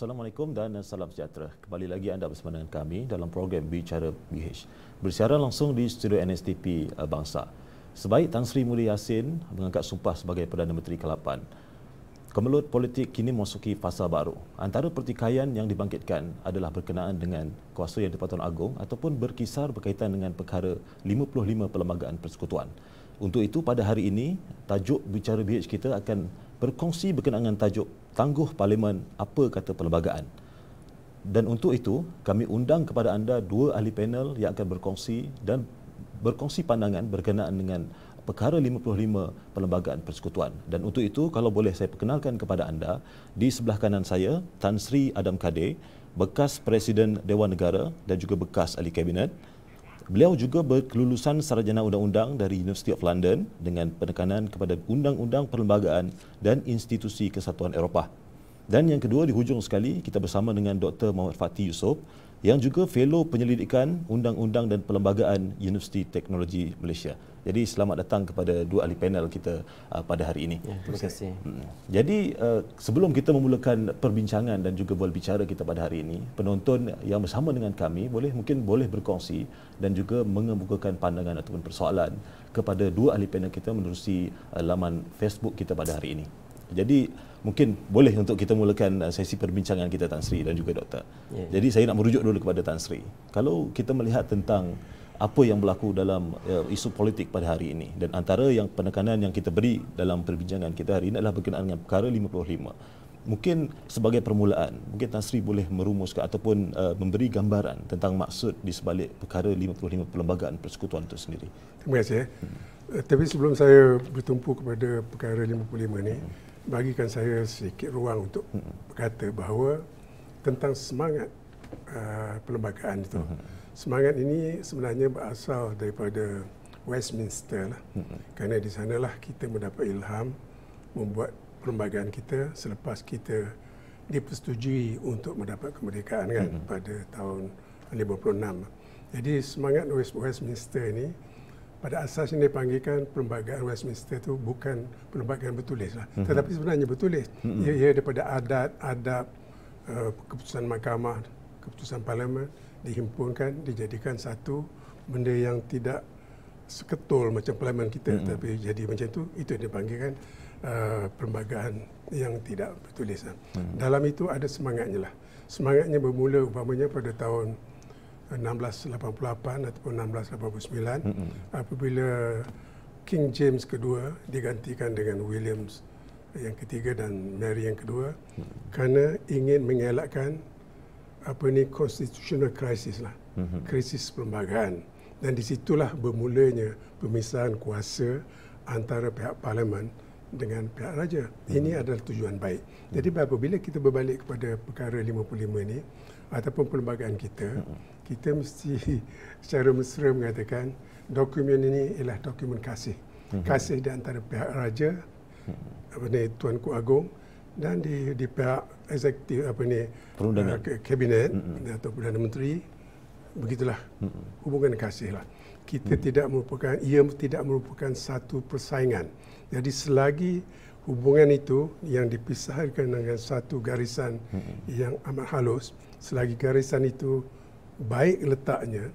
Assalamualaikum dan salam sejahtera. Kembali lagi anda bersama dengan kami dalam program Bicara BH. Bersiaran langsung di studio NSTP eh, Bangsa. Sebaik Tan Sri Mulia Yassin mengangkat sumpah sebagai Perdana Menteri ke-8. Kemelut politik kini memasuki fasa baru. Antara pertikaian yang dibangkitkan adalah berkenaan dengan kuasa yang dipatuhi agung ataupun berkisar berkaitan dengan perkara 55 Perlembagaan Persekutuan. Untuk itu, pada hari ini, tajuk Bicara BH kita akan berkongsi berkenaan dengan tajuk Tangguh Parlimen Apa Kata Perlembagaan. Dan untuk itu, kami undang kepada anda dua ahli panel yang akan berkongsi dan berkongsi pandangan berkenaan dengan perkara 55 Perlembagaan Persekutuan. Dan untuk itu, kalau boleh saya perkenalkan kepada anda, di sebelah kanan saya, Tan Sri Adam Kadir, bekas Presiden Dewan Negara dan juga bekas ahli Kabinet, Beliau juga berkelulusan sarjana undang-undang dari University of London dengan penekanan kepada undang-undang perlembagaan dan institusi kesatuan Eropah. Dan yang kedua di hujung sekali kita bersama dengan Dr. Muhammad Fatih Yusof yang juga fellow penyelidikan undang-undang dan perlembagaan University Technology Malaysia. Jadi selamat datang kepada dua ahli panel kita uh, pada hari ini. Ya, terima kasih. Jadi uh, sebelum kita memulakan perbincangan dan juga boleh bicara kita pada hari ini, penonton yang bersama dengan kami boleh mungkin boleh berkongsi dan juga mengemukakan pandangan ataupun persoalan kepada dua ahli panel kita menerusi uh, laman Facebook kita pada hari ini. Jadi mungkin boleh untuk kita mulakan uh, sesi perbincangan kita Tan Sri dan juga doktor. Ya, Jadi saya nak merujuk dulu kepada Tan Sri. Kalau kita melihat tentang apa yang berlaku dalam uh, isu politik pada hari ini dan antara yang penekanan yang kita beri dalam perbincangan kita hari ini adalah berkenaan dengan perkara 55. Mungkin sebagai permulaan, mungkin Tan Sri boleh merumuskan ataupun uh, memberi gambaran tentang maksud di sebalik perkara 55 Perlembagaan Persekutuan itu sendiri. Terima kasih. Eh. Hmm. Uh, tapi sebelum saya bertumpu kepada perkara 55 ini, hmm. bagikan saya sedikit ruang untuk hmm. berkata bahawa tentang semangat uh, perlembagaan itu. Hmm. Semangat ini sebenarnya berasal daripada Westminster lah. Hmm. Kerana di sanalah kita mendapat ilham membuat perlembagaan kita selepas kita dipersetujui untuk mendapat kemerdekaan kan hmm. pada tahun 56. Jadi semangat Westminster ini pada asas ini dipanggilkan perlembagaan Westminster itu bukan perlembagaan bertulis lah. Hmm. Tetapi sebenarnya bertulis. Ia, ia daripada adat, adab, uh, eh, keputusan mahkamah, keputusan parlimen, dihimpunkan dijadikan satu benda yang tidak seketul macam pelamin kita hmm tapi jadi macam tu itu yang dipanggilkan uh, perlembagaan yang tidak bertulis. Mm-hmm. Dalam itu ada semangatnya lah. Semangatnya bermula umpamanya pada tahun 1688 ataupun 1689 hmm apabila King James kedua digantikan dengan William yang ketiga dan Mary yang kedua mm-hmm. kerana ingin mengelakkan apa ni constitutional crisis lah mm-hmm. krisis perlembagaan dan di situlah bermulanya pemisahan kuasa antara pihak parlimen dengan pihak raja mm-hmm. ini adalah tujuan baik mm-hmm. jadi mhm. apabila kita berbalik kepada perkara 55 ini ataupun perlembagaan kita mm-hmm. kita mesti secara mesra mengatakan dokumen ini ialah dokumen kasih mm-hmm. kasih di antara pihak raja mhm. apa ni tuanku agung dan di di pihak eksekutif apa ni uh, kabinet mm-hmm. atau perdana menteri begitulah mm-hmm. hubungan kasih lah kita mm-hmm. tidak merupakan ia tidak merupakan satu persaingan jadi selagi hubungan itu yang dipisahkan dengan satu garisan mm-hmm. yang amat halus selagi garisan itu baik letaknya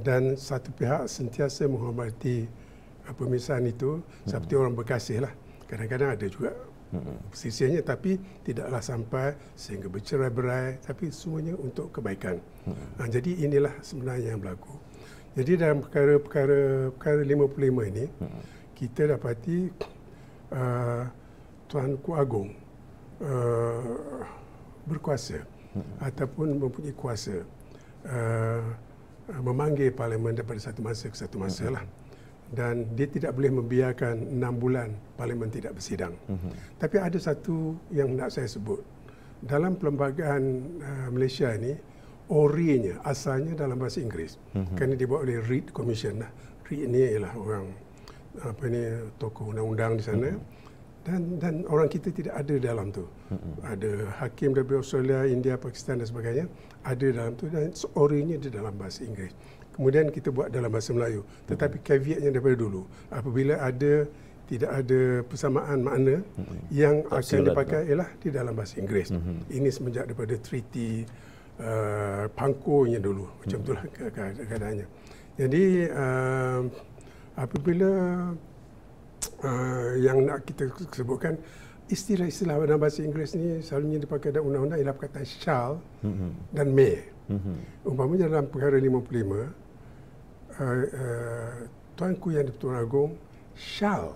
dan satu pihak sentiasa menghormati eh, pemisahan itu seperti mm-hmm. orang berkasih lah kadang-kadang ada juga sisinya tapi tidaklah sampai sehingga bercerai-berai tapi semuanya untuk kebaikan. Ha, jadi inilah sebenarnya yang berlaku. Jadi dalam perkara-perkara perkara 55 ini kita dapati uh, Tuan Ku Agong uh, berkuasa ataupun mempunyai kuasa uh, memanggil parlimen daripada satu masa ke satu masa lah dan dia tidak boleh membiarkan enam bulan parlimen tidak bersidang. Mm-hmm. Tapi ada satu yang nak saya sebut. Dalam perlembagaan uh, eh, Malaysia ini, orinya asalnya dalam bahasa Inggeris. Mm-hmm. Kerana dibuat oleh Reed Commission. Lah. Reed ini ialah orang apa ini tokoh undang-undang di sana. Mm-hmm. Dan dan orang kita tidak ada dalam tu. hmm Ada hakim dari Australia, India, Pakistan dan sebagainya ada dalam tu dan orinya di dalam bahasa Inggeris kemudian kita buat dalam bahasa Melayu. Tetapi caveatnya daripada dulu, apabila ada tidak ada persamaan makna mm-hmm. yang Tafsirat akan dipakai itu. ialah di dalam bahasa Inggeris. Mm-hmm. Ini semenjak daripada treaty uh, pangkunya dulu. Macam itulah keadaannya. Jadi uh, apabila uh, yang nak kita sebutkan istilah-istilah dalam bahasa Inggeris ni selalunya dipakai dalam undang-undang ialah perkataan shall mm-hmm. dan may. Mm-hmm. Umpamanya dalam perkara 55 Eh, eh, Tuanku yang di-Pertuan Agong Shall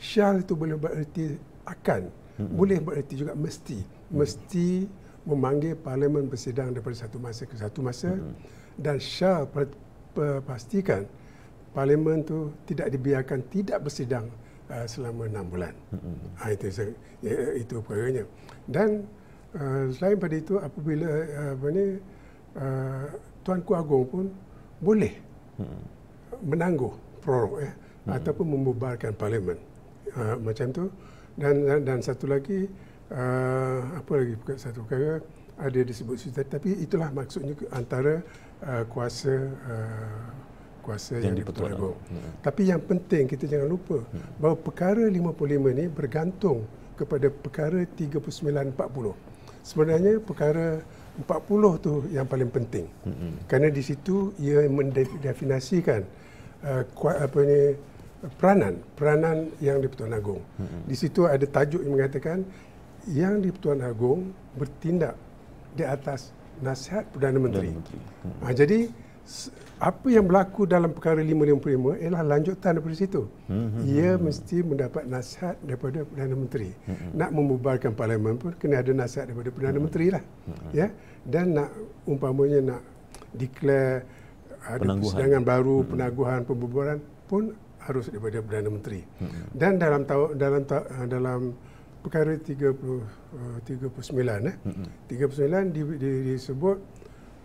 Shall itu boleh bererti akan hmm Boleh bererti juga mesti hmm Mesti memanggil parlimen bersidang daripada satu masa ke satu masa hmm Dan Shall per- pastikan Parlimen itu tidak dibiarkan tidak bersidang uh, selama enam bulan mm-hmm. ha, Itu, se- ya, itu perkara Dan uh, selain pada itu apabila uh, apa ini, uh, Tuanku Agong pun boleh menangguh prorok ya eh, hmm. ataupun membubarkan parlimen uh, macam tu dan dan, dan satu lagi uh, apa lagi bukan satu perkara ada disebut situ tapi itulah maksudnya antara uh, kuasa uh, kuasa yang, yang diperoleh. Hmm. Tapi yang penting kita jangan lupa hmm. bahawa perkara 55 ini bergantung kepada perkara 39 40. Sebenarnya perkara 40 tu yang paling penting. Mm-hmm. Kerana di situ ia mendefinisikan uh, eh, apa ni peranan, peranan yang di-Pertuan Agong. Mm-hmm. Di situ ada tajuk yang mengatakan yang di-Pertuan Agong bertindak di atas nasihat Perdana Menteri. Perdana Menteri. Mm-hmm. Ha, jadi apa yang berlaku dalam perkara 555 ialah lanjutan daripada situ. Hmm, hmm, Ia hmm, mesti mendapat nasihat daripada Perdana Menteri. Nak membubarkan parlimen pun kena ada nasihat daripada Perdana Menteri lah. Ya. Dan nak umpamanya nak declare ada persidangan baru, penangguhan pembubaran pun harus daripada Perdana Menteri. Dan dalam dalam eh, dalam perkara 30 39 eh. 39 disebut eh. di, di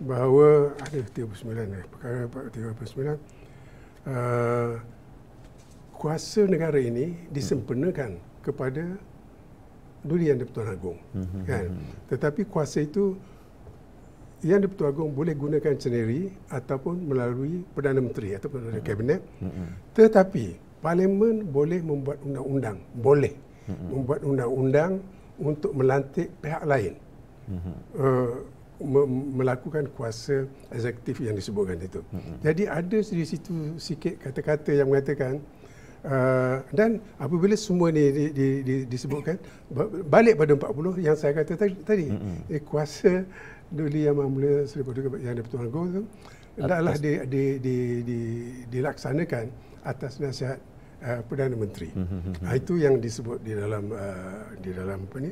bahawa ada 39 eh, perkara 39 uh, kuasa negara ini disempurnakan kepada Duli Yang di-Pertuan Agong hmm kan tetapi kuasa itu Yang di-Pertuan Agong boleh gunakan sendiri ataupun melalui Perdana Menteri ataupun mm-hmm. kabinet hmm tetapi parlimen boleh membuat undang-undang boleh hmm membuat undang-undang untuk melantik pihak lain hmm uh, me- melakukan kuasa eksekutif yang disebutkan itu. Hmm. Jadi ada di situ sikit kata-kata yang mengatakan uh, dan apabila semua ini di, di, di, disebutkan balik pada 40 yang saya kata tadi hmm. eh, kuasa Duli Yang Maha Mula Seri Perdana yang dipertuan Agung itu adalah di, di, di, di, dilaksanakan atas nasihat uh, Perdana Menteri. Hmm. Nah, itu yang disebut di dalam uh, di dalam apa ni?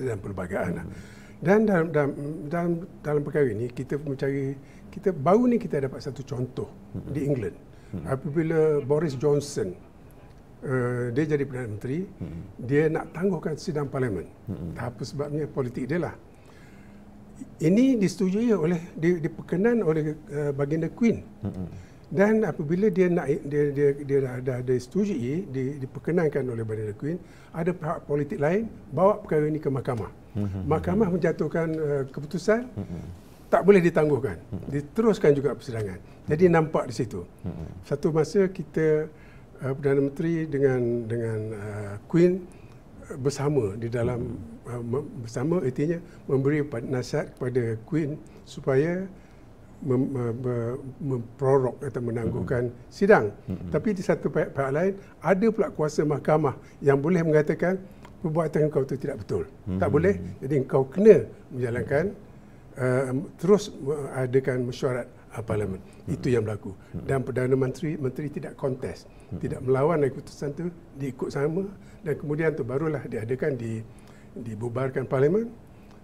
dalam perlembagaan. Hmm dan dalam dalam dalam, dalam perkara ini kita mencari kita baru ni kita dapat satu contoh mm-hmm. di England mm-hmm. apabila Boris Johnson uh, dia jadi perdana menteri mm-hmm. dia nak tangguhkan sidang parlimen mm-hmm. apa sebabnya politik dia lah ini disetujui oleh di, diperkenan oleh uh, baginda queen mm-hmm dan apabila dia nak dia dia dia dah ada setuju di, diperkenankan oleh Badan Queen ada pihak politik lain bawa perkara ini ke mahkamah. Mhm. Mahkamah mhm. menjatuhkan uh, keputusan mhm. tak boleh ditangguhkan. Diteruskan juga persidangan. Jadi nampak di situ. Satu masa kita uh, Perdana Menteri dengan dengan uh, Queen bersama di dalam uh, bersama artinya memberi nasihat kepada Queen supaya mem, memprorok atau menangguhkan mm-hmm. sidang. Mm-hmm. Tapi di satu pihak lain, ada pula kuasa mahkamah yang boleh mengatakan perbuatan kau itu tidak betul. Mm-hmm. Tak boleh. Jadi kau kena menjalankan uh, terus adakan mesyuarat uh, parlimen. Mm-hmm. Itu yang berlaku. Mm-hmm. Dan Perdana Menteri menteri tidak kontes. Mm-hmm. Tidak melawan keputusan itu. Diikut sama. Dan kemudian itu barulah diadakan di dibubarkan parlimen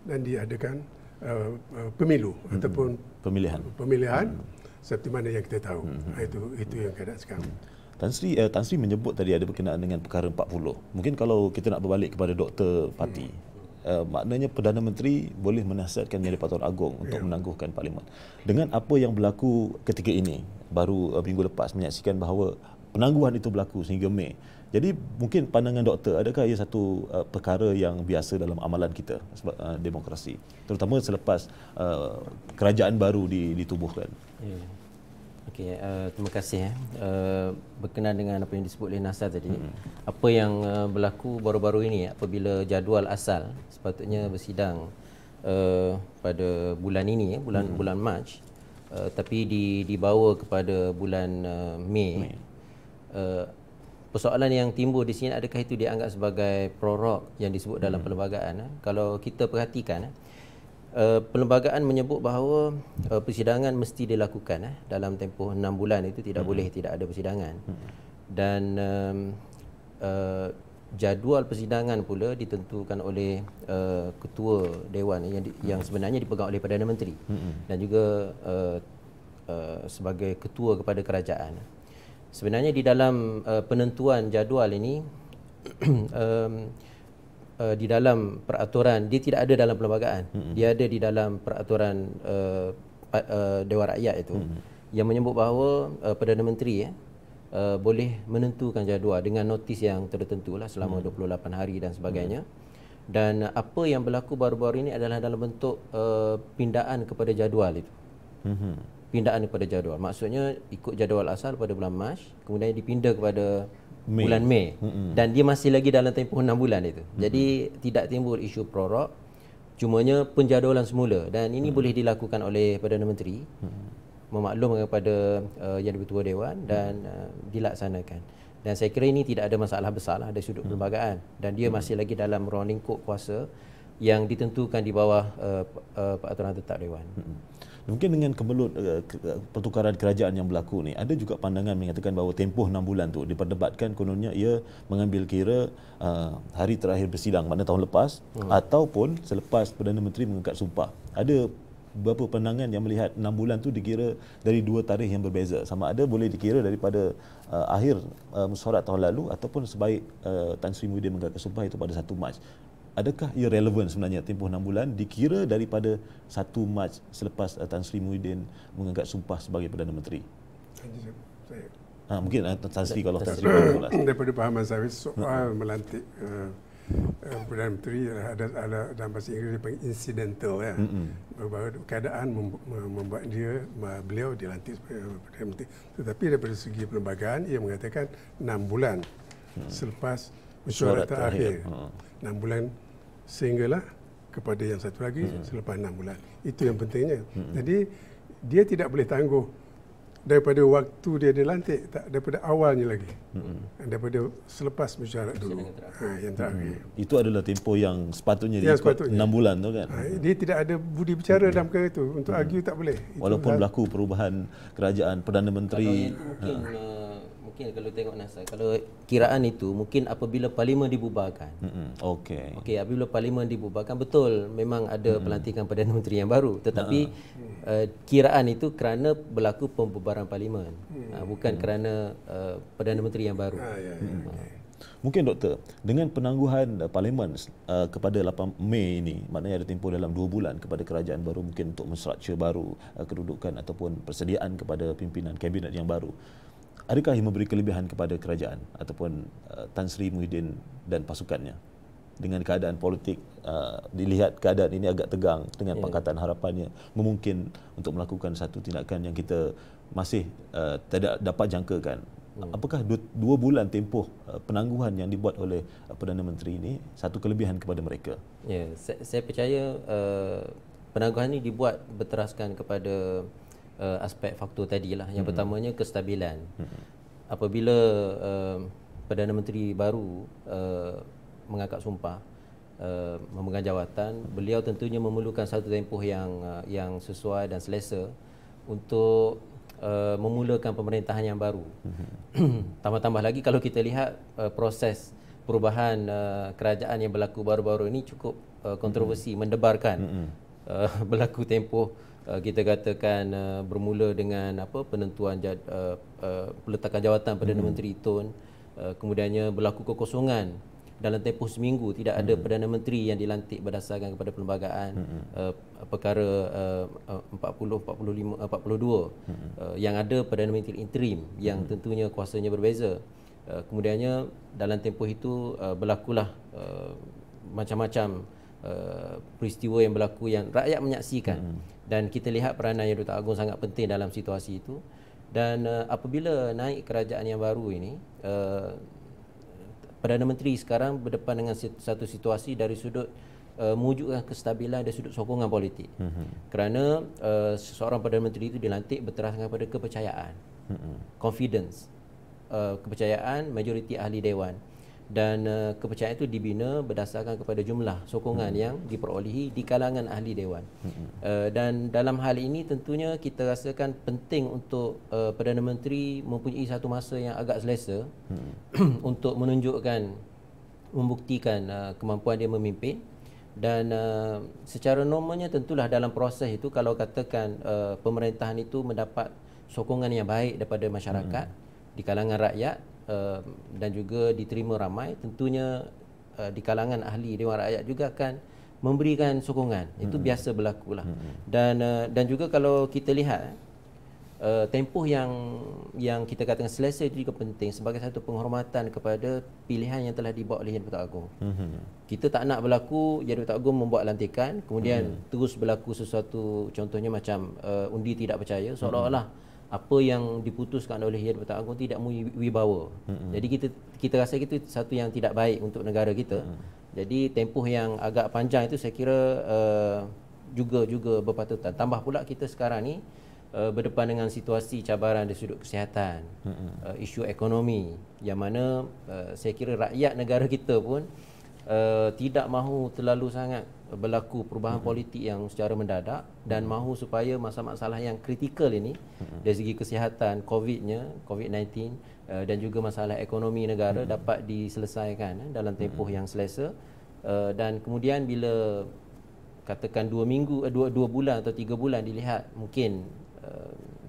dan diadakan Uh, uh, pemilu hmm. ataupun pemilihan pemilihan hmm. seperti mana yang kita tahu hmm. Ah, itu itu yang keadaan sekarang hmm. Tan Sri eh, Tan Sri menyebut tadi ada berkenaan dengan perkara 40 mungkin kalau kita nak berbalik kepada doktor parti hmm. Uh, maknanya Perdana Menteri boleh menasihatkan Yang Dipatuan Agong untuk yeah. menangguhkan Parlimen. Dengan apa yang berlaku ketika ini, baru uh, minggu lepas menyaksikan bahawa penangguhan itu berlaku sehingga Mei, jadi mungkin pandangan doktor adakah ia satu uh, perkara yang biasa dalam amalan kita sebab uh, demokrasi terutama selepas uh, kerajaan baru di, ditubuhkan. Yeah. Okey, uh, terima kasih eh. Uh, berkenaan dengan apa yang disebut oleh Nasar tadi. Mm-hmm. Apa yang uh, berlaku baru-baru ini apabila jadual asal sepatutnya bersidang uh, pada bulan ini eh, bulan mm-hmm. bulan Mac uh, tapi di dibawa kepada bulan uh, Mei. Mei persoalan yang timbul di sini adakah itu dianggap sebagai prorok yang disebut dalam hmm. perlembagaan eh? kalau kita perhatikan eh, uh, perlembagaan menyebut bahawa uh, persidangan mesti dilakukan eh, dalam tempoh 6 bulan itu tidak hmm. boleh tidak ada persidangan hmm. dan um, uh, jadual persidangan pula ditentukan oleh uh, ketua dewan yang di, hmm. yang sebenarnya dipegang oleh Perdana Menteri hmm. dan juga uh, uh, sebagai ketua kepada kerajaan eh sebenarnya di dalam uh, penentuan jadual ini um, uh, di dalam peraturan dia tidak ada dalam perlembagaan mm-hmm. dia ada di dalam peraturan uh, uh, dewan rakyat itu mm-hmm. yang menyebut bahawa uh, perdana menteri eh, Uh, boleh menentukan jadual dengan notis yang tertentu lah selama hmm. 28 hari dan sebagainya hmm. dan apa yang berlaku baru-baru ini adalah dalam bentuk uh, pindaan kepada jadual itu hmm pindaan kepada jadual. Maksudnya ikut jadual asal pada bulan Mac, kemudian dipindah kepada Mei. bulan Mei. Mm-hmm. Dan dia masih lagi dalam tempoh 6 bulan itu. Mm-hmm. Jadi tidak timbul isu prorok. Cumanya penjadualan semula dan ini mm-hmm. boleh dilakukan oleh Perdana Menteri. Mm-hmm. Memaklum kepada uh, yang dipertua dewan dan uh, dilaksanakan. Dan saya kira ini tidak ada masalah besar lah dari sudut mm-hmm. perlembagaan dan dia mm-hmm. masih lagi dalam running kod kuasa yang ditentukan di bawah uh, uh, peraturan tetap dewan. Mm-hmm. Mungkin dengan kemelut eh, pertukaran kerajaan yang berlaku ni, ada juga pandangan mengatakan bahawa tempoh 6 bulan tu diperdebatkan kononnya ia mengambil kira uh, hari terakhir bersidang pada tahun lepas hmm. ataupun selepas Perdana Menteri mengangkat sumpah. Ada beberapa pandangan yang melihat 6 bulan tu dikira dari dua tarikh yang berbeza. Sama ada boleh dikira daripada uh, akhir uh, mesyuarat tahun lalu ataupun sebaik uh, Tan Sri Muhyiddin mengangkat sumpah itu pada 1 Mac adakah ia relevan sebenarnya tempoh 6 bulan dikira daripada 1 Mac selepas eh, Tan Sri Muhyiddin mengangkat sumpah sebagai Perdana Menteri? Ha, mungkin eh, Tan Sri kalau Tan Sri Daripada pahaman saya, soal melantik uh, Perdana Menteri ada, ada dalam bahasa Inggeris dipanggil incidental ya. Mm-hmm. Bahawa keadaan membuat dia beliau dilantik sebagai Perdana Menteri. Tetapi daripada segi perlembagaan ia mengatakan 6 bulan hmm. selepas mesyuarat terakhir. 6 ha. bulan sehinggalah kepada yang satu lagi hmm. selepas enam bulan. Itu yang pentingnya. Hmm. Jadi dia tidak boleh tangguh daripada waktu dia dilantik tak daripada awalnya lagi hmm. daripada selepas mesyuarat dulu ha, yang terakhir hmm. itu adalah tempoh yang sepatutnya dia enam bulan tu kan ha, dia tidak ada budi bicara hmm. dalam perkara itu untuk hmm. argue tak boleh itu walaupun berlaku perubahan kerajaan perdana menteri mungkin ha. Uh, mungkin kalau tengok NASA kalau kiraan itu mungkin apabila parlimen dibubarkan. Mm-hmm. Okey. Okey, apabila parlimen dibubarkan betul memang ada mm-hmm. pelantikan Perdana Menteri yang baru tetapi mm-hmm. uh, kiraan itu kerana berlaku pembubaran parlimen. Mm-hmm. Uh, bukan mm-hmm. kerana uh, Perdana Menteri yang baru. Ah, ya, ya, mm-hmm. okay. Ya. Mungkin doktor, dengan penangguhan eh, parlimen uh, kepada 8 Mei ini, maknanya ada tempoh dalam 2 bulan kepada kerajaan baru mungkin untuk menstruktur baru uh, kedudukan ataupun persediaan kepada pimpinan kabinet yang baru adakah ia memberi kelebihan kepada kerajaan ataupun uh, Tan Sri Muhyiddin dan pasukannya dengan keadaan politik uh, dilihat keadaan ini agak tegang dengan yeah. pangkatan harapannya memungkin untuk melakukan satu tindakan yang kita masih uh, tidak dapat jangkakan hmm. apakah dua, dua bulan tempoh uh, penangguhan yang dibuat oleh uh, Perdana Menteri ini satu kelebihan kepada mereka ya yeah. saya, saya percaya uh, penangguhan ini dibuat berteraskan kepada uh, aspek faktor tadi lah. Yang hmm. pertamanya kestabilan. Hmm. Apabila uh, perdana menteri baru uh, mengangkat sumpah, uh, memegang jawatan, beliau tentunya memerlukan satu tempoh yang uh, yang sesuai dan selesa untuk uh, memulakan pemerintahan yang baru. Hmm. Tambah-tambah lagi kalau kita lihat uh, proses perubahan uh, kerajaan yang berlaku baru-baru ini cukup uh, kontroversi, hmm. mendebarkan. Hmm. Uh, berlaku tempoh Eh, kita katakan uh, bermula dengan apa penentuan jad, uh, uh, peletakan jawatan Perdana hmm. Menteri Tun uh, kemudiannya berlaku kekosongan dalam tempoh seminggu tidak ada hmm. Perdana Menteri yang dilantik berdasarkan kepada perlembagaan hmm. uh, perkara uh, 40 45 42 hmm. uh, yang ada Perdana Menteri interim yang hmm. tentunya kuasanya berbeza uh, kemudiannya dalam tempoh itu uh, berlakulah uh, macam-macam uh, peristiwa yang berlaku yang rakyat menyaksikan hmm dan kita lihat peranan yang Dato' Agong sangat penting dalam situasi itu dan uh, apabila naik kerajaan yang baru ini uh, Perdana Menteri sekarang berdepan dengan satu situasi dari sudut uh, mewujudkan kestabilan dari sudut sokongan politik mm-hmm. kerana uh, seseorang Perdana Menteri itu dilantik berteraskan kepada kepercayaan mm-hmm. confidence uh, kepercayaan majoriti ahli Dewan dan uh, kepercayaan itu dibina berdasarkan kepada jumlah sokongan hmm. yang diperolehi di kalangan ahli dewan. Hmm. Uh, dan dalam hal ini tentunya kita rasakan penting untuk uh, Perdana Menteri mempunyai satu masa yang agak selesa hmm. untuk menunjukkan membuktikan uh, kemampuan dia memimpin dan uh, secara normalnya tentulah dalam proses itu kalau katakan uh, pemerintahan itu mendapat sokongan yang baik daripada masyarakat hmm. di kalangan rakyat uh, dan juga diterima ramai tentunya uh, di kalangan ahli dewan rakyat juga akan memberikan sokongan itu mm-hmm. biasa berlaku lah mm-hmm. dan uh, dan juga kalau kita lihat uh, tempoh yang yang kita katakan selesa itu juga penting sebagai satu penghormatan kepada pilihan yang telah dibawa oleh Yang Dato' Agong mm-hmm. kita tak nak berlaku Yang Dato' Agong membuat lantikan kemudian mm-hmm. terus berlaku sesuatu contohnya macam uh, undi tidak percaya seolah-olah mm-hmm apa yang diputuskan oleh Yang Pertama Agong tidak wibawa. Mm-hmm. Jadi kita kita rasa itu satu yang tidak baik untuk negara kita. Mm-hmm. Jadi tempoh yang agak panjang itu saya kira uh, eh, juga juga berpatutan. Tambah pula kita sekarang ni uh, berdepan dengan situasi cabaran dari sudut kesihatan, mm-hmm. uh, isu ekonomi yang mana uh, saya kira rakyat negara kita pun uh, uh, tidak mahu terlalu sangat berlaku perubahan hmm. politik yang secara mendadak dan mahu supaya masalah-masalah yang kritikal ini hmm. dari segi kesihatan COVID-nya, COVID-19 uh, eh, dan juga masalah ekonomi negara hmm. dapat diselesaikan eh, dalam tempoh hmm. yang selesa uh, dan kemudian bila katakan dua minggu, dua, dua bulan atau tiga bulan dilihat mungkin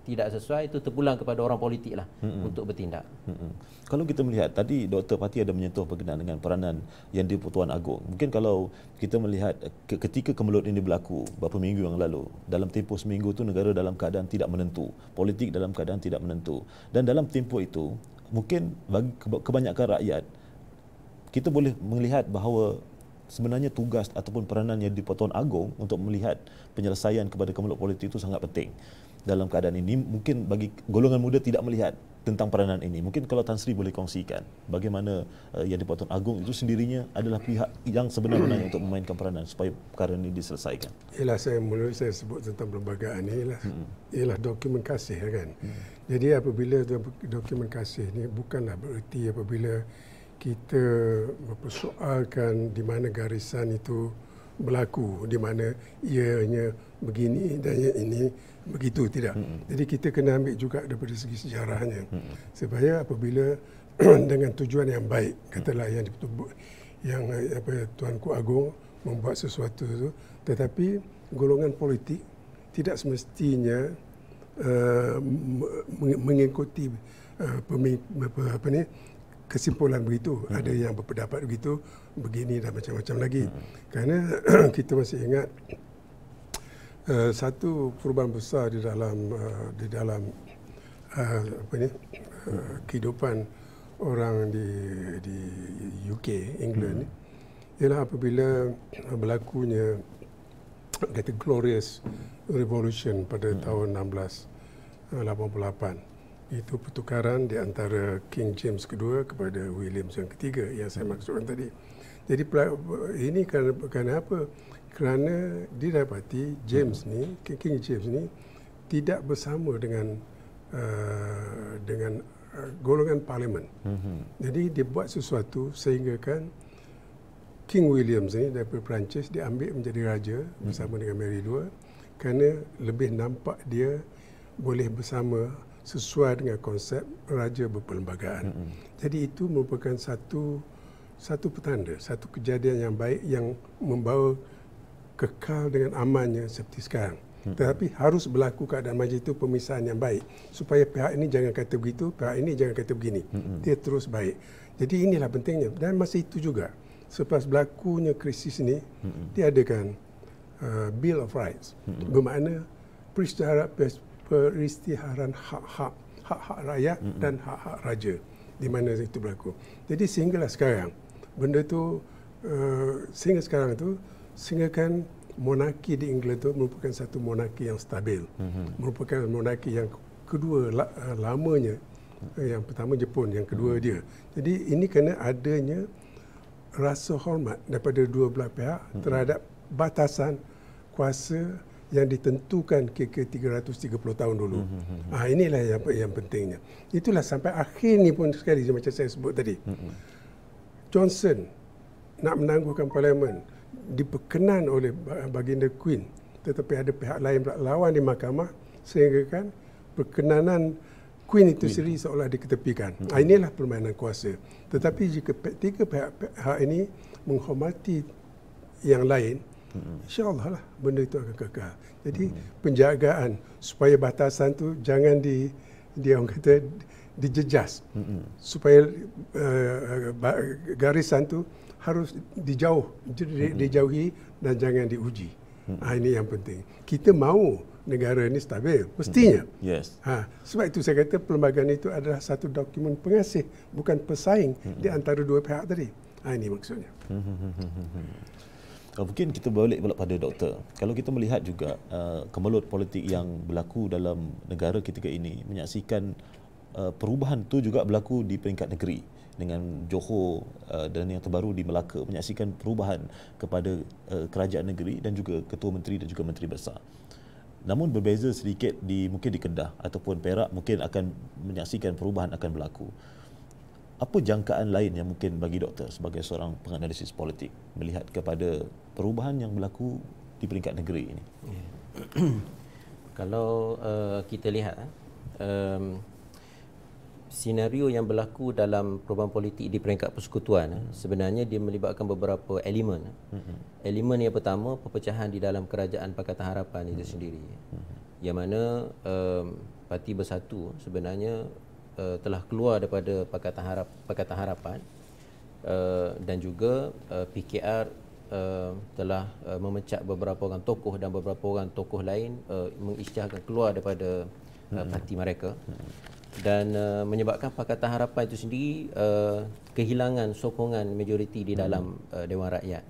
tidak sesuai itu terpulang kepada orang politik lah mm-hmm. untuk bertindak. Mm-hmm. Kalau kita melihat tadi Dr. Pati ada menyentuh berkenaan dengan peranan yang di-Pertuan Agong. Mungkin kalau kita melihat eh, ketika kemelut ini berlaku beberapa minggu yang lalu, dalam tempoh seminggu itu negara dalam keadaan tidak menentu, politik dalam keadaan tidak menentu. Dan dalam tempoh itu, mungkin bagi kebanyakan rakyat, kita boleh melihat bahawa sebenarnya tugas ataupun peranan yang di-Pertuan Agong untuk melihat penyelesaian kepada kemelut politik itu sangat penting dalam keadaan ini mungkin bagi golongan muda tidak melihat tentang peranan ini. Mungkin kalau Tan Sri boleh kongsikan bagaimana uh, yang dipotong agung itu sendirinya adalah pihak yang sebenarnya untuk memainkan peranan supaya perkara ini diselesaikan. Ialah saya mula saya sebut tentang perlembagaan ini ialah, hmm. ialah dokumen kasih ya kan. Hmm. Jadi apabila dokumen kasih ini bukanlah bererti apabila kita mempersoalkan di mana garisan itu berlaku, di mana ianya begini daya ini begitu tidak. Hmm. Jadi kita kena ambil juga daripada segi sejarahnya. Hmm. Supaya apabila dengan tujuan yang baik katalah yang dipertubuh yang eh, apa tuanku agung membuat sesuatu itu tetapi golongan politik tidak semestinya uh, mengikuti uh, apa, apa ni kesimpulan begitu hmm. ada yang berpendapat begitu begini dan macam-macam lagi hmm. kerana kita masih ingat Eh, satu perubahan besar di dalam uh, di dalam uh, apa ni uh, kehidupan orang di di UK England hmm. ialah apabila berlakunya kata glorious revolution pada hmm. tahun 1688 itu pertukaran di antara King James kedua kepada William yang ketiga yang saya hmm. maksudkan tadi jadi ini kerana kerana apa kerana dia dapati James ni, King James ni tidak bersama dengan uh, dengan uh, golongan parlimen. hmm Jadi dia buat sesuatu sehingga kan King William ni daripada Perancis dia ambil menjadi raja mhm. bersama dengan Mary II kerana lebih nampak dia boleh bersama sesuai dengan konsep raja berperlembagaan. hmm Jadi itu merupakan satu satu petanda, satu kejadian yang baik yang membawa kekal dengan amannya seperti sekarang. Hmm. Tetapi harus berlaku keadaan majlis itu pemisahan yang baik supaya pihak ini jangan kata begitu, pihak ini jangan kata begini. Hmm. Dia terus baik. Jadi inilah pentingnya dan masa itu juga selepas berlakunya krisis ini hmm. dia adakan uh, Bill of Rights bermakna peristihara peristiharan hak-hak hak-hak rakyat dan hak-hak raja di mana itu berlaku. Jadi sehinggalah sekarang benda itu uh, sehingga sekarang itu sehingga kan monarki di England itu merupakan satu monarki yang stabil mm-hmm. merupakan monarki yang kedua eh, lamanya eh, yang pertama Jepun yang kedua mm-hmm. dia jadi ini kerana adanya rasa hormat daripada dua belah pihak mm-hmm. terhadap batasan kuasa yang ditentukan ke 330 tahun dulu. Mm-hmm. Ah inilah yang yang pentingnya. Itulah sampai akhir ini pun sekali macam saya sebut tadi. Mm-hmm. Johnson nak menangguhkan parlimen, diperkenan oleh baginda Queen tetapi ada pihak lain pula lawan di mahkamah sehingga kan perkenanan Queen itu Queen. sendiri seolah diketepikan. Hmm. Ah, inilah permainan kuasa. Tetapi jika tiga pihak-pihak ini menghormati yang lain, hmm. insyaAllah lah benda itu akan kekal. Jadi hmm. penjagaan supaya batasan tu jangan di dia orang kata dijejas hmm. supaya uh, garisan tu harus dijauh mm-hmm. dijauhi dan jangan diuji. Ha, ini yang penting. Kita mahu negara ini stabil mestinya. Mm-hmm. Yes. Ha sebab itu saya kata perlembagaan itu adalah satu dokumen pengasih bukan pesaing di antara dua pihak tadi. Ha ini maksudnya. mungkin kita balik balik pada doktor. Kalau kita melihat juga uh, kemelut politik yang berlaku dalam negara ketika ini menyaksikan uh, perubahan tu juga berlaku di peringkat negeri dengan Johor uh, dan yang terbaru di Melaka menyaksikan perubahan kepada uh, kerajaan negeri dan juga ketua menteri dan juga menteri besar. Namun berbeza sedikit di mungkin di Kedah ataupun Perak mungkin akan menyaksikan perubahan akan berlaku. Apa jangkaan lain yang mungkin bagi doktor sebagai seorang penganalisis politik melihat kepada perubahan yang berlaku di peringkat negeri ini? Yeah. Ya. Kalau uh, kita lihat uh, senario yang berlaku dalam perubahan politik di peringkat persekutuan eh, sebenarnya dia melibatkan beberapa elemen. Mm-hmm. Elemen yang pertama perpecahan di dalam kerajaan Pakatan Harapan itu mm-hmm. sendiri. Mm-hmm. Yang mana um, parti bersatu sebenarnya uh, telah keluar daripada Pakatan Harap Pakatan Harapan uh, dan juga uh, PKR uh, telah uh, memecat beberapa orang tokoh dan beberapa orang tokoh lain uh, mengisytiharkan keluar daripada uh, parti mereka dan uh, menyebabkan Pakatan Harapan itu sendiri uh, kehilangan sokongan majoriti di dalam hmm. uh, Dewan Rakyat.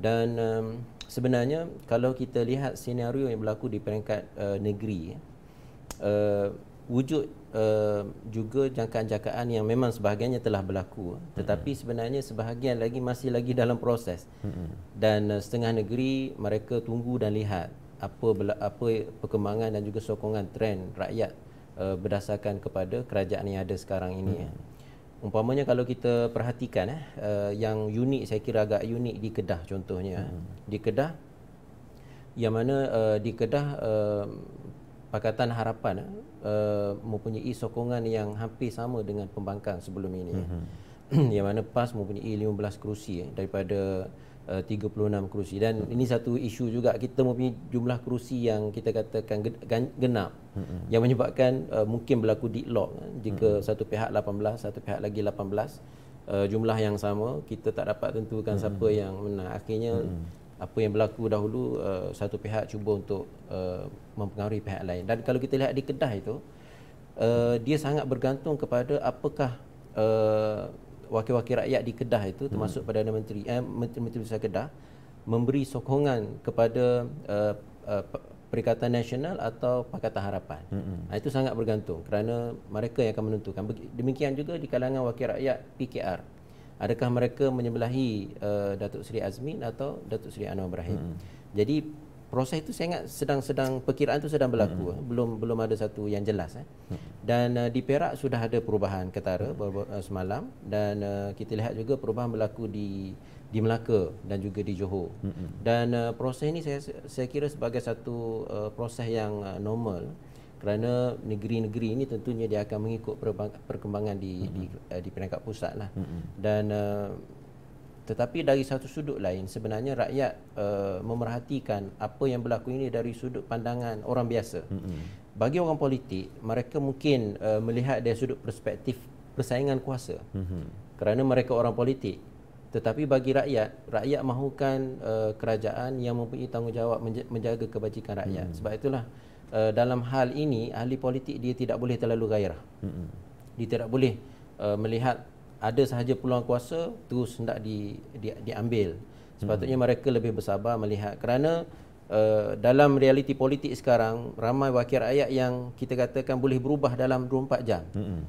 Dan um, sebenarnya kalau kita lihat senario yang berlaku di peringkat uh, negeri uh, wujud uh, juga jangkaan-jangkaan yang memang sebahagiannya telah berlaku tetapi hmm. sebenarnya sebahagian lagi masih lagi dalam proses. Hmm. Dan uh, setengah negeri mereka tunggu dan lihat apa apa perkembangan dan juga sokongan trend rakyat uh, berdasarkan kepada kerajaan yang ada sekarang ini. Hmm. Eh. Umpamanya kalau kita perhatikan eh, uh, yang unik saya kira agak unik di Kedah contohnya. Hmm. Di Kedah yang mana uh, di Kedah uh, Pakatan Harapan uh, mempunyai sokongan yang hampir sama dengan pembangkang sebelum ini. Hmm. yang mana PAS mempunyai 15 kerusi daripada 36 eh, kerusi dan hmm. ini satu isu juga kita mempunyai jumlah kerusi yang kita katakan genap hmm. yang menyebabkan uh, mungkin berlaku deadlock eh, jika hmm. satu pihak 18 satu pihak lagi 18 uh, jumlah yang sama kita tak dapat tentukan hmm. siapa yang menang akhirnya hmm. apa yang berlaku dahulu uh, satu pihak cuba untuk uh, mempengaruhi pihak lain dan kalau kita lihat di kedah itu uh, dia sangat bergantung kepada apakah uh, wakil-wakil rakyat di Kedah itu hmm. termasuk hmm. Perdana Menteri eh Menteri-menteri Besar Kedah memberi sokongan kepada uh, uh, Perikatan Nasional atau Pakatan Harapan. Hmm. Nah, itu sangat bergantung kerana mereka yang akan menentukan. Demikian juga di kalangan wakil rakyat PKR. Adakah mereka menyebelahi uh, Datuk Seri Azmin atau Datuk Seri Anwar Ibrahim? Hmm. Jadi proses itu saya ingat sedang-sedang perkiraan itu sedang berlaku hmm. Eh. belum belum ada satu yang jelas eh. hmm. dan uh, di Perak sudah ada perubahan ketara hmm. uh, semalam dan uh, kita lihat juga perubahan berlaku di di Melaka dan juga di Johor hmm. dan uh, proses ini saya saya kira sebagai satu uh, proses yang uh, normal kerana negeri-negeri ini tentunya dia akan mengikut perkembangan di hmm. di, uh, di peringkat pusat lah hmm. dan uh, tetapi dari satu sudut lain sebenarnya rakyat uh, memerhatikan apa yang berlaku ini dari sudut pandangan orang biasa mm-hmm. bagi orang politik mereka mungkin uh, melihat dari sudut perspektif persaingan kuasa mm-hmm. kerana mereka orang politik tetapi bagi rakyat rakyat mahukan uh, kerajaan yang mempunyai tanggungjawab menjaga kebajikan rakyat mm-hmm. sebab itulah uh, dalam hal ini ahli politik dia tidak boleh terlalu gairah mm-hmm. dia tidak boleh uh, melihat ada sahaja peluang kuasa terus hendak di, di diambil sepatutnya hmm. mereka lebih bersabar melihat kerana Uh, dalam realiti politik sekarang ramai wakil rakyat yang kita katakan boleh berubah dalam 24 jam. Hmm.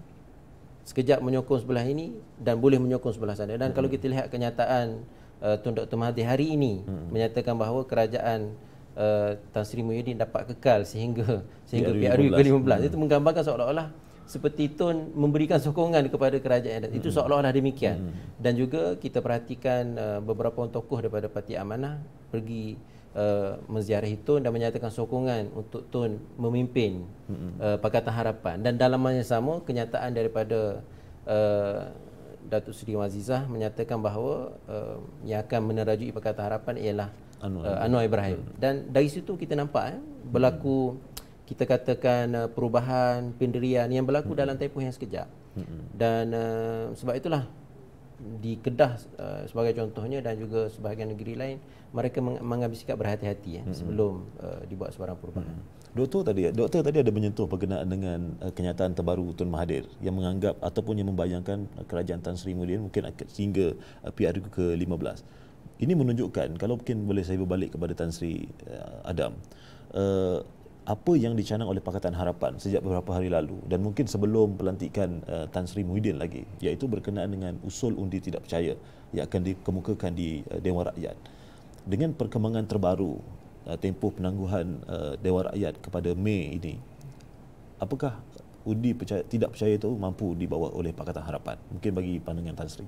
Sekejap menyokong sebelah ini dan boleh menyokong sebelah sana. Dan hmm. kalau kita lihat kenyataan uh, Tun Dr Mahathir hari ini hmm. menyatakan bahawa kerajaan uh, Tan Sri Muhyiddin dapat kekal sehingga sehingga PRU ke-15. Hmm. Itu menggambarkan seolah-olah seperti Tun memberikan sokongan kepada kerajaan adat. Itu hmm. seolah-olah demikian. Hmm. Dan juga kita perhatikan uh, beberapa tokoh daripada Parti Amanah pergi Uh, menziarahi Tun dan menyatakan sokongan untuk Tun memimpin hmm. uh, Pakatan Harapan dan dalam masa yang sama kenyataan daripada uh, Datuk Seri Mazizah menyatakan bahawa uh, yang akan menerajui Pakatan Harapan ialah Anwar, uh, Anwar Ibrahim dan dari situ kita nampak eh, berlaku hmm kita katakan uh, perubahan pendirian yang berlaku hmm. dalam tempoh yang sekejap. Hmm. Dan uh, sebab itulah di Kedah uh, sebagai contohnya dan juga sebahagian negeri lain mereka meng- mengambil sikap berhati-hati ya, hmm. sebelum uh, dibuat sebarang perubahan. Hmm. Doktor tadi doktor tadi ada menyentuh berkenaan dengan uh, kenyataan terbaru Tun Mahathir yang menganggap ataupun yang membayangkan uh, kerajaan Tan Sri Muhyiddin mungkin akan sehingga uh, PRU ke-15. Ini menunjukkan kalau mungkin boleh saya berbalik kepada Tan Sri uh, Adam. Uh, apa yang dicanang oleh Pakatan Harapan sejak beberapa hari lalu dan mungkin sebelum pelantikan uh, Tan Sri Muhyiddin lagi iaitu berkenaan dengan usul undi tidak percaya yang akan dikemukakan di uh, Dewan Rakyat dengan perkembangan terbaru uh, tempoh penangguhan uh, Dewan Rakyat kepada Mei ini apakah undi percaya, tidak percaya itu mampu dibawa oleh Pakatan Harapan mungkin bagi pandangan Tan Sri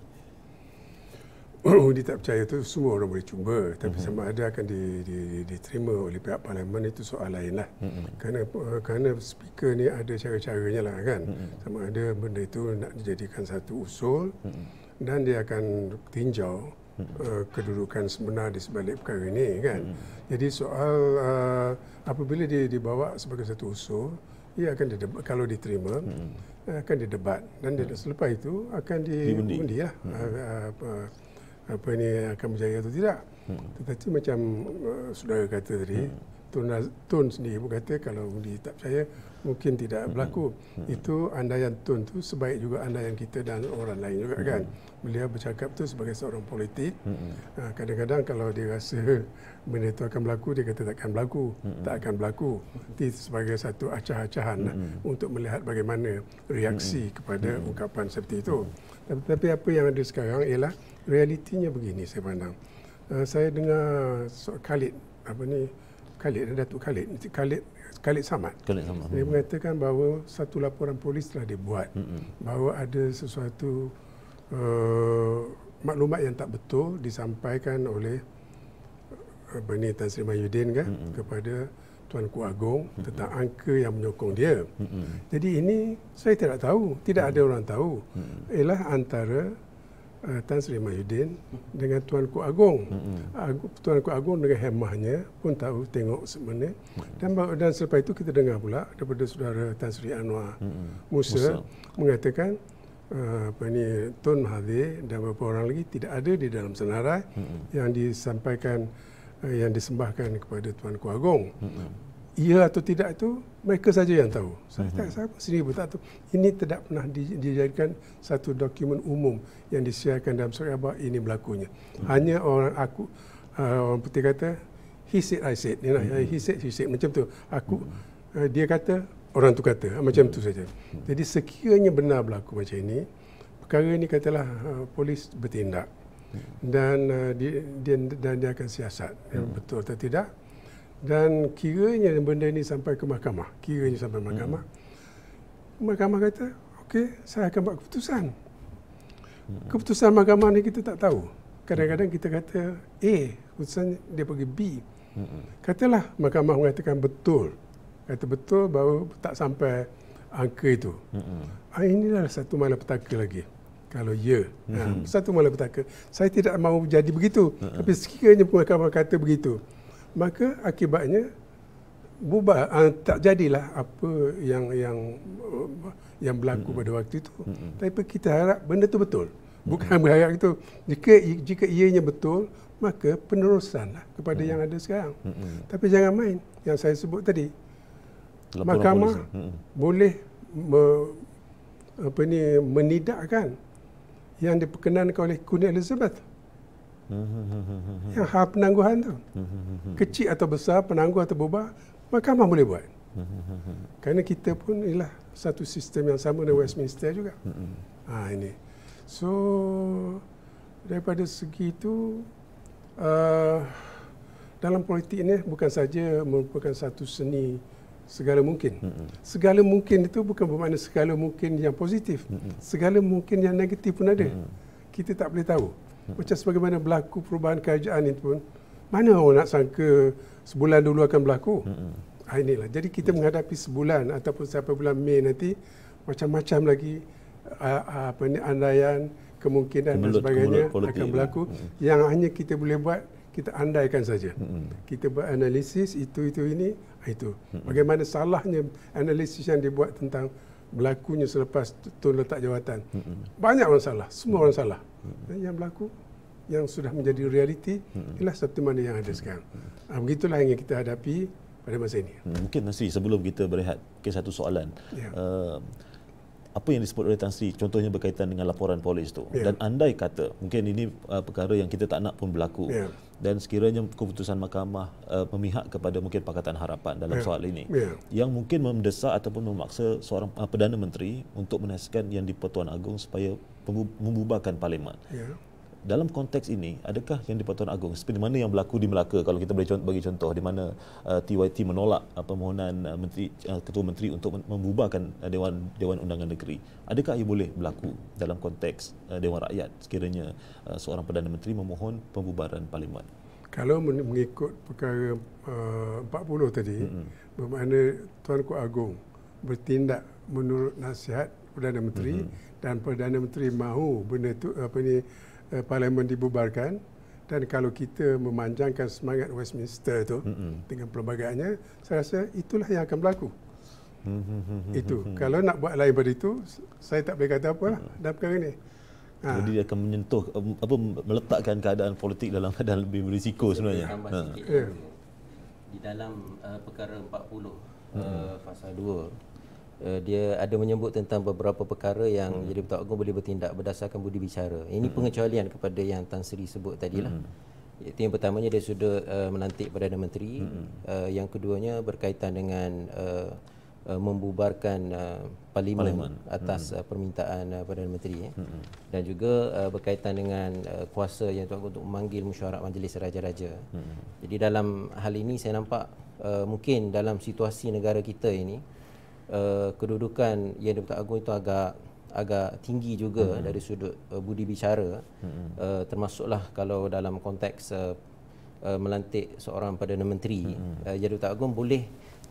Oh, dia tak percaya tu semua orang boleh cuba tapi mm-hmm. sama ada akan di, di, diterima oleh pihak parlimen itu soal lain lah mm-hmm. kerana uh, kerana speaker ni ada cara-caranya lah kan mm-hmm. sama ada benda itu nak dijadikan satu usul mm-hmm. dan dia akan tinjau Uh, kedudukan sebenar di sebalik perkara ini kan. Mm. Jadi soal uh, apabila dia dibawa sebagai satu usul, ia akan didebat kalau diterima, mm. uh, akan didebat dan mm. selepas itu akan diundi lah. Mm. Uh, uh, uh, apa ini akan berjaya atau tidak. Hmm. Tetapi macam uh, saudara kata tadi, hmm. Tun, Tun sendiri pun kata kalau undi tak percaya, mungkin tidak hmm. berlaku. Hmm. Hmm. Itu andaian Tun tu sebaik juga anda yang kita dan orang lain juga kan. hmm. kan. Beliau bercakap tu sebagai seorang politik. Hmm. Uh, kadang-kadang kalau dia rasa benda itu akan berlaku, dia kata tak akan berlaku. Hmm. Tak akan berlaku. Itu sebagai satu acah-acahan lah hmm. untuk melihat bagaimana reaksi hmm. kepada hmm. ungkapan seperti itu. Hmm. tapi apa yang ada sekarang ialah realitinya begini saya pandang. Uh, saya dengar so Khalid apa ni Khalid ada eh, Datuk Khalid. Khalid Khalid Samad. Khalid Samad. Dia hmm. mengatakan bahawa satu laporan polis telah dibuat hmm. bahawa ada sesuatu uh, maklumat yang tak betul disampaikan oleh apa ni Tan Sri Mahyudin kan hmm. kepada Tuan Ku Agong tentang hmm. angka yang menyokong dia. Hmm. Jadi ini saya tidak tahu, tidak hmm. ada orang tahu. Hmm. Ialah antara uh, Tan Sri Mahyudin mm-hmm. dengan Tuanku Agong. Mm-hmm. Ah, Tuanku Agong dengan hemahnya pun tahu tengok sebenarnya Mm-hmm. Dan dan selepas itu kita dengar pula daripada saudara Tan Sri Anwar mm-hmm. Musa, Musa mengatakan uh, apa ni Tun Mahathir dan beberapa orang lagi tidak ada di dalam senarai mm-hmm. yang disampaikan yang disembahkan kepada Tuanku Agong. Mm-hmm ya atau tidak itu mereka saja yang tahu. Saya tak saya sendiri pun tak tahu. Ini tidak pernah dijadikan satu dokumen umum yang disiarkan dalam surat khabar ini berlakunya. Hmm. Hanya orang aku uh, orang putih kata he said I said you know, hmm. he said she said macam tu. Aku hmm. uh, dia kata orang tu kata ah, macam tu saja. Jadi sekiranya benar berlaku macam ini perkara ini katalah uh, polis bertindak dan uh, dia, dia dan dia akan siasat ya, hmm. betul atau tidak dan kiranya benda ini sampai ke mahkamah kiranya sampai mahkamah hmm. mahkamah kata okey saya akan buat keputusan hmm. keputusan mahkamah ni kita tak tahu kadang-kadang kita kata eh, keputusan dia pergi B hmm. katalah mahkamah mengatakan betul kata betul bahawa tak sampai angka itu hmm. Ah, inilah satu petaka lagi kalau ya hmm. Ah, satu petaka. saya tidak mahu jadi begitu hmm. tapi sekiranya mahkamah kata begitu maka akibatnya bubar uh, tak jadilah apa yang yang uh, yang berlaku pada waktu itu Mm-mm. tapi kita harap benda tu betul bukan Mm-mm. berharap itu jika jika ianya betul maka peneruslah kepada Mm-mm. yang ada sekarang Mm-mm. tapi jangan main yang saya sebut tadi Lepas mahkamah boleh me, apa ni menidakkan yang diperkenankan oleh Queen Elizabeth Hmm. Yang hal penangguhan tu. Hmm. Kecil atau besar, penangguh atau bubar, mahkamah boleh buat. Hmm. Kerana kita pun ialah satu sistem yang sama dengan Westminster juga. Ha, ini. So, daripada segi itu, uh, dalam politik ini bukan saja merupakan satu seni segala mungkin. Segala mungkin itu bukan bermakna segala mungkin yang positif. Segala mungkin yang negatif pun ada. Kita tak boleh tahu. Macam sebagaimana berlaku perubahan kerajaan itu pun, mana orang nak sangka sebulan dulu akan berlaku. Ha, inilah. Jadi kita menghadapi sebulan ataupun sampai bulan Mei nanti, macam-macam lagi apa ni, andaian, kemungkinan kemulut, dan sebagainya akan lah. berlaku. Ini. Yang hanya kita boleh buat, kita andaikan saja. Hmm. Kita buat analisis ha, itu, itu, ini, itu. Bagaimana salahnya analisis yang dibuat tentang berlakunya selepas tu letak jawatan. Banyak orang salah. Semua orang salah. Hmm. Yang berlaku yang sudah menjadi realiti hmm. ialah seperti mana yang ada hmm. sekarang. Hmm. Begitulah yang kita hadapi pada masa ini. Hmm. Mungkin Nasri sebelum kita berehat, ke satu soalan. Ya. Uh, apa yang disebut oleh Tan Sri contohnya berkaitan dengan laporan polis tu yeah. dan andai kata mungkin ini uh, perkara yang kita tak nak pun berlaku yeah. dan sekiranya keputusan mahkamah uh, memihak kepada mungkin pakatan harapan dalam yeah. soal ini yeah. yang mungkin mendesak ataupun memaksa seorang uh, perdana menteri untuk menasihkan yang di Pertuan Agong supaya membubarkan parlimen. Ya. Dalam konteks ini, adakah yang di Pertuan Agong seperti mana yang berlaku di Melaka kalau kita boleh bagi contoh di mana uh, TYT menolak uh, permohonan uh, menteri uh, ketua menteri untuk membubarkan uh, dewan dewan undangan negeri. Adakah ia boleh berlaku dalam konteks uh, dewan rakyat sekiranya uh, seorang perdana menteri memohon pembubaran parlimen? Kalau mengikut perkara uh, 40 tadi, mm-hmm. bermakna Tuanku Agung bertindak menurut nasihat Perdana Menteri mm-hmm. dan Perdana Menteri mahu benda tu apa ni uh, parlimen dibubarkan dan kalau kita memanjangkan semangat Westminster tu mm-hmm. dengan pelbagaiannya saya rasa itulah yang akan berlaku. Mhm. itu mhm. kalau nak buat lain pada itu saya tak boleh kata apalah mhm. dalam perkara ni. Ha. Jadi dia akan menyentuh apa meletakkan keadaan politik dalam keadaan lebih berisiko sebenarnya. Ha. Ya. Di dalam uh, perkara 40 mm uh, fasa 2 uh, dia ada menyebut tentang beberapa perkara yang hmm. jadi Pertuan Agong boleh bertindak berdasarkan budi bicara. Ini hmm. pengecualian kepada yang Tan Sri sebut tadilah. Hmm. Itu yang pertamanya dia sudah uh, melantik Perdana Menteri. Hmm. Uh, yang keduanya berkaitan dengan uh, uh, membubarkan uh, parlimen, parlimen atas hmm. uh, permintaan uh, Perdana Menteri. Eh. Hmm. hmm. Dan juga uh, berkaitan dengan uh, kuasa yang Tuan untuk memanggil mesyuarat majlis raja-raja. Hmm, hmm. Jadi dalam hal ini saya nampak Uh, mungkin dalam situasi negara kita ini Eh, kedudukan yang di dipertak agung itu agak agak tinggi juga hmm. dari sudut uh, budi bicara hmm. uh, termasuklah kalau dalam konteks uh, uh, melantik seorang perdana menteri hmm. uh, jadi dipertak agung boleh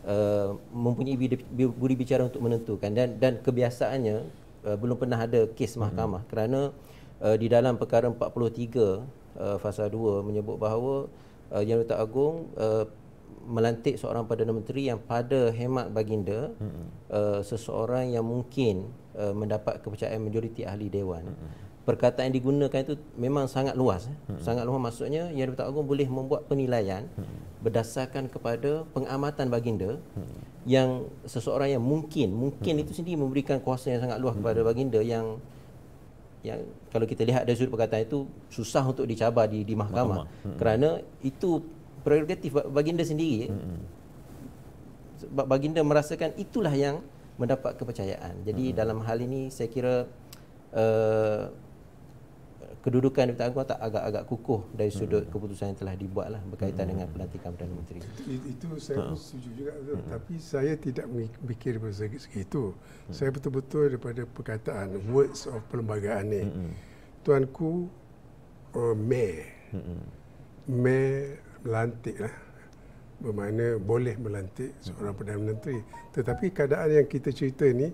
uh, mempunyai budi bicara untuk menentukan dan dan kebiasaannya uh, belum pernah ada kes hmm. mahkamah hmm. kerana uh, di dalam perkara 43 uh, fasa 2 menyebut bahawa uh, yang dipertak agung uh, melantik seorang Perdana Menteri yang pada hemat baginda hmm uh, seseorang yang mungkin uh, mendapat kepercayaan majoriti ahli dewan. hmm Perkataan yang digunakan itu memang sangat luas. Eh. hmm Sangat luas maksudnya yang Dipertuan Agong boleh membuat penilaian hmm berdasarkan kepada pengamatan baginda hmm yang seseorang yang mungkin mungkin hmm itu sendiri memberikan kuasa yang sangat luas hmm kepada baginda yang yang kalau kita lihat dari sudut perkataan itu susah untuk dicabar di di mahkamah, mahkamah. hmm kerana itu prerogatif baginda sendiri hmm. sebab baginda merasakan itulah yang mendapat kepercayaan. Jadi hmm. dalam hal ini saya kira uh, kedudukan Dewan Agung tak agak-agak kukuh dari sudut hmm. keputusan yang telah dibuat lah berkaitan hmm. dengan pelantikan Perdana Menteri. Itu, itu saya pun ha. setuju juga hmm. tapi saya tidak mikir bersegi segitu. Hmm. Saya betul-betul daripada perkataan words of perlembagaan ini. Hmm. Tuanku uh, Mayor. Hmm. Mayor melantik lah. Bermakna boleh melantik hmm. seorang Perdana Menteri. Tetapi keadaan yang kita cerita ni,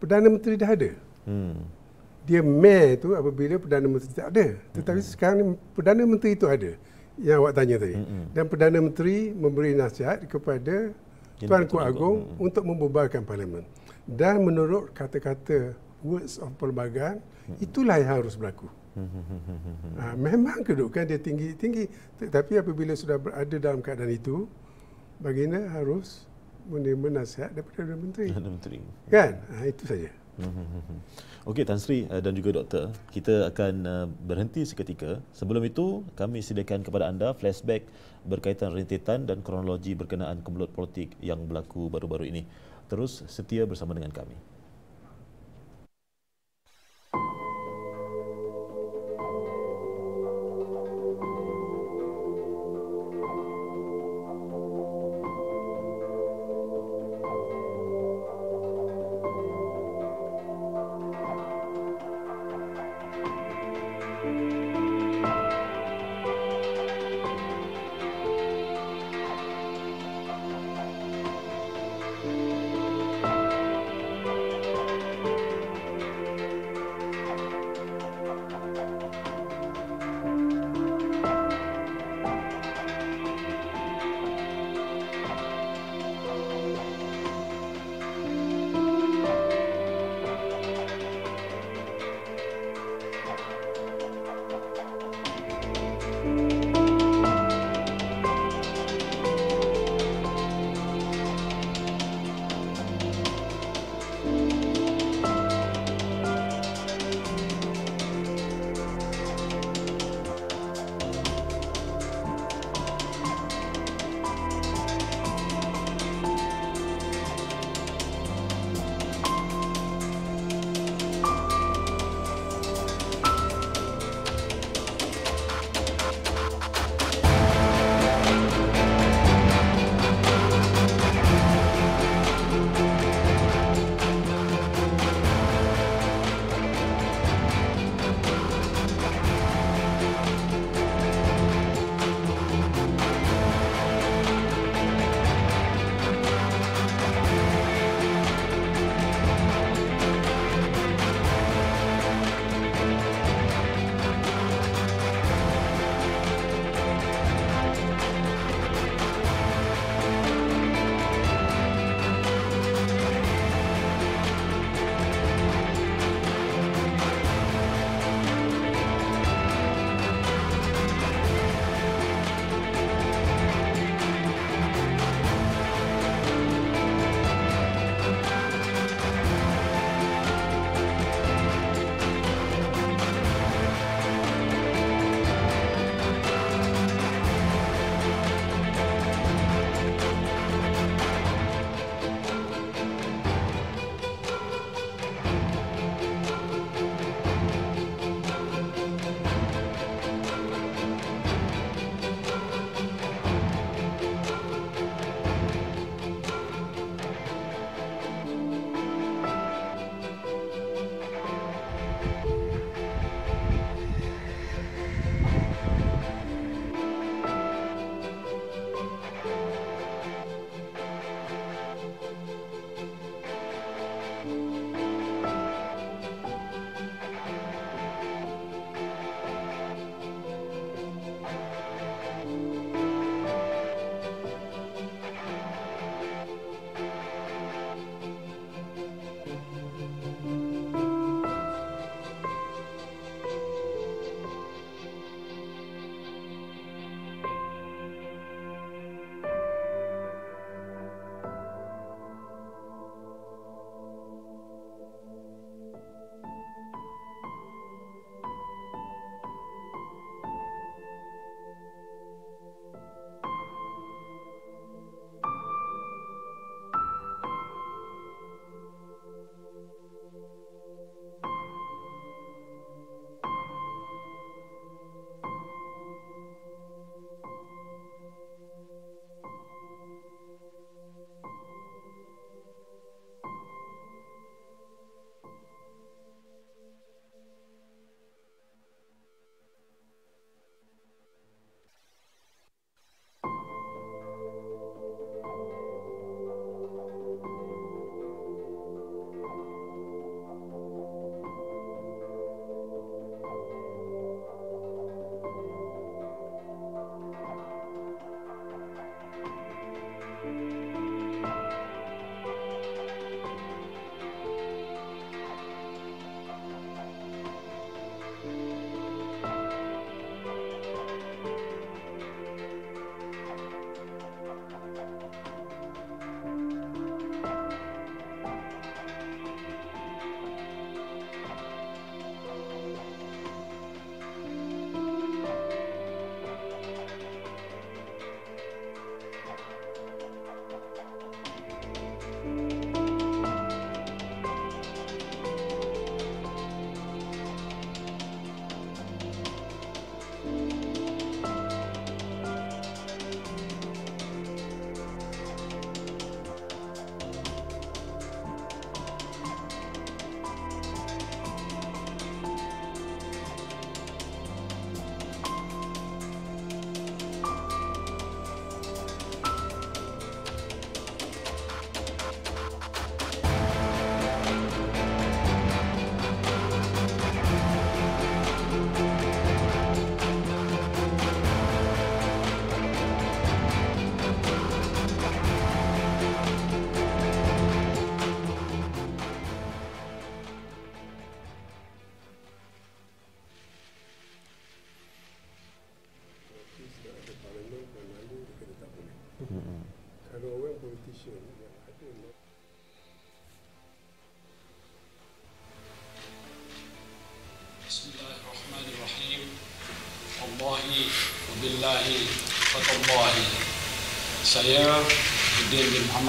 Perdana Menteri dah ada. Hmm. Dia meh tu apabila Perdana Menteri tak ada. Tetapi hmm. sekarang ni Perdana Menteri itu ada. Yang awak tanya tadi. Hmm. Dan Perdana Menteri memberi nasihat kepada Tuan Ku Agong hmm. untuk membubarkan Parlimen. Dan menurut kata-kata words of perlembagaan, hmm. itulah yang harus berlaku. Ha, memang kedudukan dia tinggi-tinggi. Tetapi apabila sudah berada dalam keadaan itu, baginda harus menerima nasihat daripada Dewan Menteri. Menteri. Kan? Ha, itu saja. Hmm. Okey, Tan Sri eh, dan juga Doktor, kita akan eh, berhenti seketika. Sebelum itu, kami sediakan kepada anda flashback berkaitan rentetan dan kronologi berkenaan kemelut politik yang berlaku baru-baru ini. Terus setia bersama dengan kami.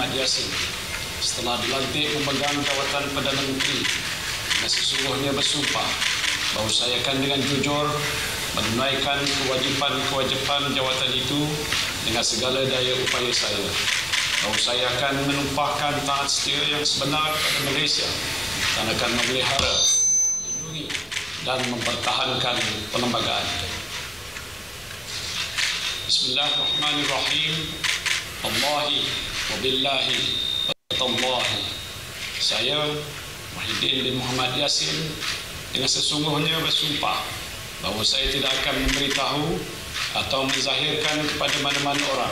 Ahmad Yassin setelah dilantik memegang jawatan Perdana Menteri dan sesungguhnya bersumpah bahawa saya akan dengan jujur menunaikan kewajipan-kewajipan jawatan itu dengan segala daya upaya saya. Bahawa saya akan menumpahkan taat setia yang sebenar kepada Malaysia dan akan memelihara, lindungi dan mempertahankan perlembagaan. Bismillahirrahmanirrahim. Allahi Wabillahi Wattallahi Saya Mahidin bin Muhammad Yasin Dengan sesungguhnya bersumpah Bahawa saya tidak akan memberitahu Atau menzahirkan kepada mana-mana orang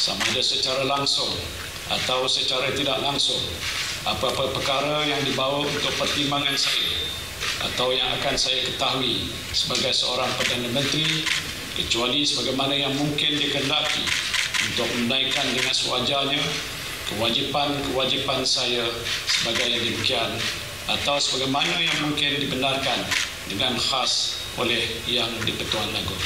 Sama ada secara langsung Atau secara tidak langsung Apa-apa perkara yang dibawa untuk pertimbangan saya Atau yang akan saya ketahui Sebagai seorang Perdana Menteri Kecuali sebagaimana yang mungkin dikendaki untuk menaikkan dengan sewajarnya kewajipan-kewajipan saya sebagai demikian atau sebagaimana yang mungkin dibenarkan dengan khas oleh yang di lagu. Nagor.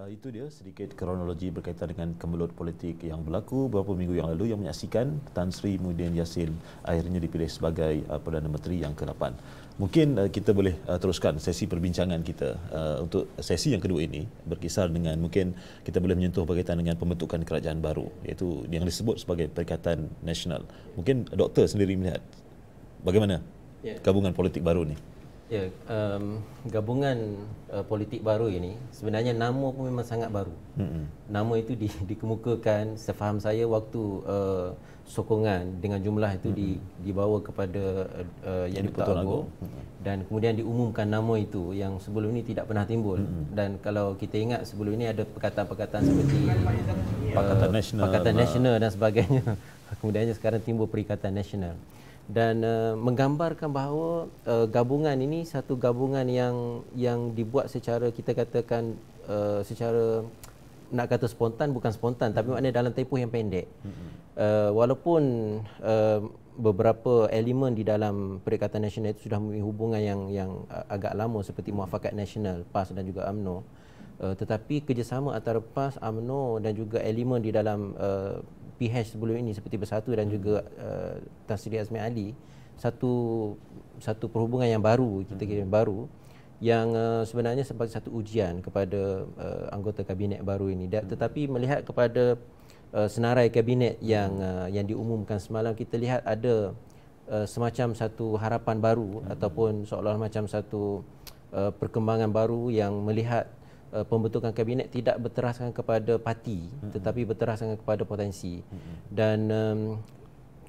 Eh, itu dia sedikit kronologi berkaitan dengan kemelut politik yang berlaku beberapa minggu yang lalu yang menyaksikan Tan Sri Muhyiddin Yassin akhirnya dipilih sebagai eh, Perdana Menteri yang ke-8. Mungkin uh, kita boleh uh, teruskan sesi perbincangan kita uh, untuk sesi yang kedua ini berkisar dengan mungkin kita boleh menyentuh berkaitan dengan pembentukan kerajaan baru iaitu yang disebut sebagai Perikatan Nasional. Mungkin doktor sendiri melihat bagaimana yeah. gabungan politik baru ini? Ya, um, gabungan uh, politik baru ini sebenarnya nama pun memang sangat baru. Mm-hmm. Nama itu di, dikemukakan, sefaham saya waktu uh, sokongan dengan jumlah itu mm-hmm. dibawa kepada uh, yang Putra Agong mm-hmm. dan kemudian diumumkan nama itu yang sebelum ini tidak pernah timbul mm-hmm. dan kalau kita ingat sebelum ini ada perkataan-perkataan seperti eh, Pakatan Nasional uh, Pakatan lah. Nasional dan sebagainya kemudiannya sekarang timbul Perikatan Nasional dan uh, menggambarkan bahawa uh, gabungan ini satu gabungan yang yang dibuat secara kita katakan uh, secara nak kata spontan bukan spontan tapi hmm. maknanya dalam tempoh yang pendek. Uh, walaupun uh, beberapa elemen di dalam Perikatan Nasional itu sudah mempunyai hubungan yang yang agak lama seperti hmm. Muafakat Nasional, PAS dan juga AMNO. Uh, eh, tetapi kerjasama antara PAS, AMNO dan juga elemen di dalam uh, PH sebelum ini seperti Bersatu dan juga uh, Tansri Azmi Ali satu satu perhubungan yang baru kita kira mm-hmm. baru yang uh, sebenarnya sebagai satu ujian kepada uh, anggota kabinet baru ini dan tetapi melihat kepada uh, senarai kabinet yang uh, yang diumumkan semalam kita lihat ada uh, semacam satu harapan baru hmm. ataupun seolah-olah macam satu uh, perkembangan baru yang melihat uh, pembentukan kabinet tidak berteraskan kepada parti hmm. tetapi berteraskan kepada potensi hmm. dan um,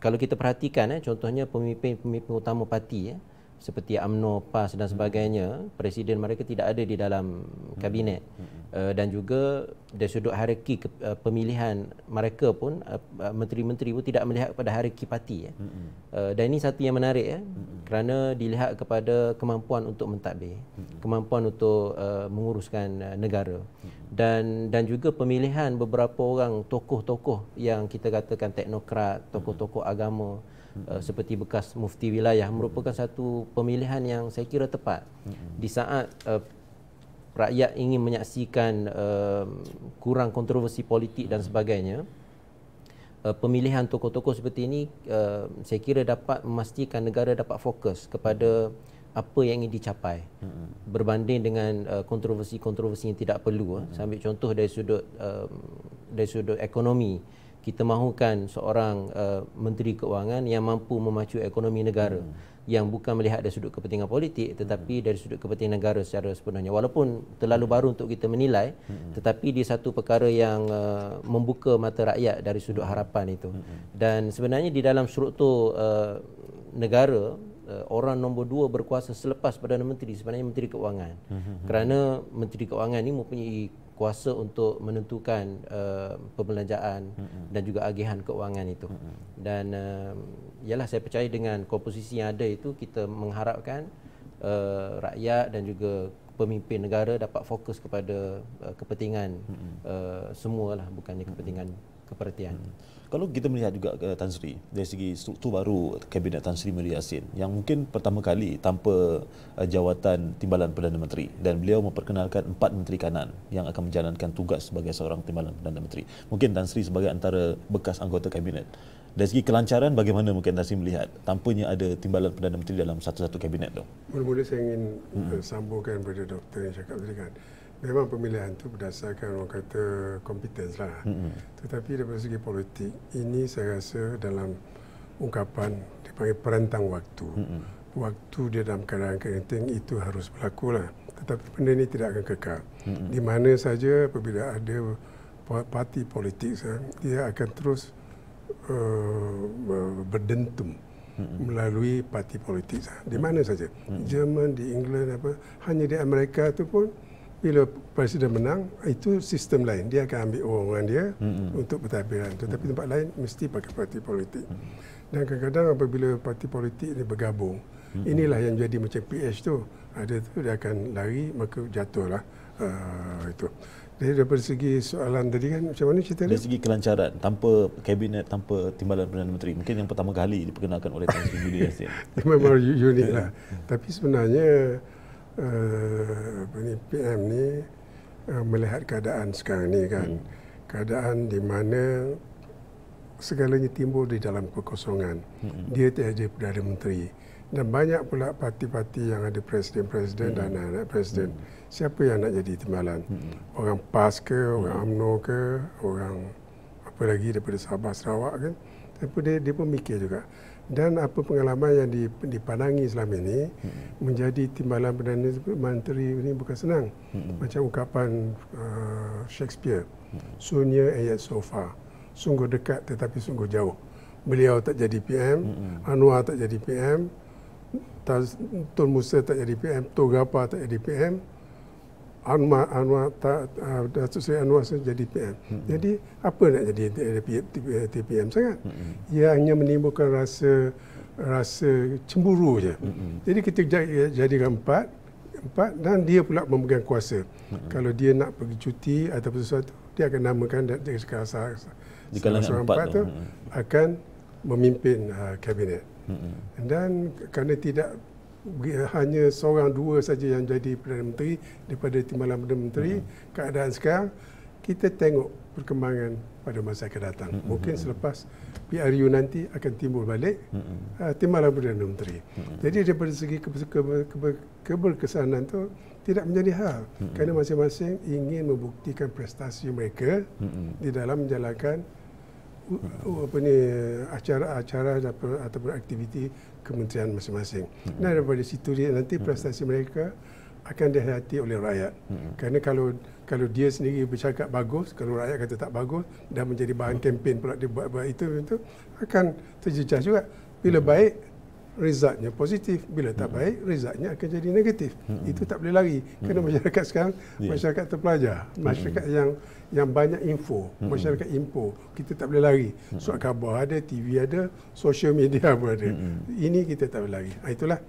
kalau kita perhatikan eh contohnya pemimpin-pemimpin utama parti eh seperti UMNO, PAS dan sebagainya presiden mereka tidak ada di dalam kabinet hmm. Hmm. Uh, dan juga dari sudut hierarki uh, pemilihan mereka pun uh, menteri-menteri pun tidak melihat kepada hierarki parti ya. hmm. uh, dan ini satu yang menarik ya, hmm, hmm. kerana dilihat kepada kemampuan untuk mentadbir hmm. kemampuan untuk uh, menguruskan uh, negara hmm. dan dan juga pemilihan beberapa orang tokoh-tokoh yang kita katakan teknokrat tokoh-tokoh agama uh, seperti bekas mufti wilayah merupakan satu pemilihan yang saya kira tepat di saat uh, rakyat ingin menyaksikan uh, kurang kontroversi politik dan sebagainya pemilihan tokoh-tokoh seperti ini uh, saya kira dapat memastikan negara dapat fokus kepada apa yang ingin dicapai berbanding dengan uh, kontroversi-kontroversi yang tidak perlu hmm. saya ambil contoh dari sudut uh, dari sudut ekonomi kita mahukan seorang uh, menteri keuangan yang mampu memacu ekonomi negara hmm. yang bukan melihat dari sudut kepentingan politik tetapi hmm. dari sudut kepentingan negara secara sepenuhnya walaupun terlalu hmm. baru untuk kita menilai hmm. tetapi dia satu perkara yang uh, membuka mata rakyat dari sudut hmm. harapan itu hmm. dan sebenarnya di dalam struktur uh, negara uh, orang nombor dua berkuasa selepas Perdana Menteri sebenarnya Menteri Keuangan hmm. kerana Menteri Keuangan ini mempunyai kuasa untuk menentukan uh, pembelanjaan mm-hmm. dan juga agihan keuangan itu. Mm-hmm. Dan uh, um, ialah saya percaya dengan komposisi yang ada itu kita mengharapkan uh, rakyat dan juga pemimpin negara dapat fokus kepada uh, kepentingan mm-hmm. uh, semualah bukannya kepentingan mm-hmm. kepertian. Mm-hmm. Kalau kita melihat juga ke eh, Tan Sri dari segi struktur baru kabinet Tan Sri Mary Yassin yang mungkin pertama kali tanpa eh, jawatan timbalan Perdana Menteri dan beliau memperkenalkan empat menteri kanan yang akan menjalankan tugas sebagai seorang timbalan Perdana Menteri. Mungkin Tan Sri sebagai antara bekas anggota kabinet dari segi kelancaran bagaimana mungkin Tan Sri melihat tanpanya ada timbalan Perdana Menteri dalam satu-satu kabinet tu? Mula-mula saya ingin hmm. sambungkan kepada doktor yang cakap tadi kan memang pemilihan itu berdasarkan orang kata competence lah. Mm-hmm. Tetapi daripada segi politik, ini saya rasa dalam ungkapan dipanggil perantang waktu. Mm-hmm. Waktu dia dalam keadaan kerenting itu harus berlaku lah. Tetapi benda ini tidak akan kekal. Mm-hmm. Di mana saja apabila ada parti politik, dia akan terus uh, berdentum melalui parti politik di mana saja Jerman di England apa hanya di Amerika tu pun bila presiden menang itu sistem lain dia akan ambil orang-orang dia mm-hmm. untuk pentadbiran tetapi mm-hmm. tempat lain mesti pakai parti politik dan kadang-kadang apabila parti politik ini bergabung mm-hmm. inilah yang jadi macam PH tu ada tu dia akan lari maka jatuhlah uh, itu jadi daripada segi soalan tadi kan macam mana cerita dari segi kelancaran tanpa kabinet tanpa timbalan Perdana Menteri mungkin yang pertama kali diperkenalkan oleh Tan Sri Budi Yassin memang unik lah tapi sebenarnya uh, eh, PM ni uh, melihat keadaan sekarang ni kan. Hmm. Keadaan di mana segalanya timbul di dalam kekosongan. Hmm. Dia tidak jadi Perdana Menteri. Dan banyak pula parti-parti yang ada presiden-presiden hmm. dan anak-anak presiden. Hmm. Siapa yang nak jadi timbalan? Hmm. Orang PAS ke, orang Amno hmm. ke, orang apa lagi daripada Sabah, Sarawak kan? Tapi dia, dia pun mikir juga dan apa pengalaman yang dipandangi selama ini hmm. menjadi timbalan perdana menteri ini bukan senang hmm. macam ungkapan uh, Shakespeare hmm. sunya ayat sofa sungguh dekat tetapi sungguh jauh beliau tak jadi PM hmm. Anwar tak jadi PM Tun Musa tak jadi PM Tun Gapa tak jadi PM Anwar Anwar tak Datuk Seri Anwar jadi PM. Hmm. Jadi apa nak jadi TPM eh, eh, sangat? Hmm. Ia hanya menimbulkan rasa rasa cemburu je. Hmm. Jadi kita jadi ya, jadi empat empat dan dia pula memegang kuasa. Hmm. Kalau dia nak pergi cuti atau sesuatu dia akan namakan dan sekarang di kalangan empat, empat tu, akan memimpin uh, kabinet. Hmm. Dan kerana tidak hanya seorang dua saja yang jadi Perdana Menteri daripada timbalan Perdana Menteri hmm. keadaan sekarang kita tengok perkembangan pada masa akan datang hmm. mungkin selepas PRU nanti akan timbul balik hmm. uh, timbalan Perdana Menteri hmm. jadi daripada segi keberkesanan itu tidak menjadi hal hmm. kerana masing-masing ingin membuktikan prestasi mereka hmm. di dalam menjalankan uh, uh, apa ni acara-acara ataupun aktiviti kementerian masing-masing. Hmm. Dan daripada situ dia nanti hmm. prestasi hmm. mereka akan dihati oleh rakyat. Hmm. Kerana kalau kalau dia sendiri bercakap bagus, kalau rakyat kata tak bagus, dah menjadi bahan hmm. kempen pula dia buat-buat itu, itu, akan terjejas juga. Bila hmm. baik, Resultnya positif Bila tak hmm. baik Resultnya akan jadi negatif hmm. Itu tak boleh lari Kerana hmm. masyarakat sekarang yeah. Masyarakat terpelajar hmm. Masyarakat hmm. yang Yang banyak info hmm. Masyarakat info Kita tak boleh lari hmm. Surat khabar ada TV ada Social media pun ada hmm. Ini kita tak boleh lari ah, Itulah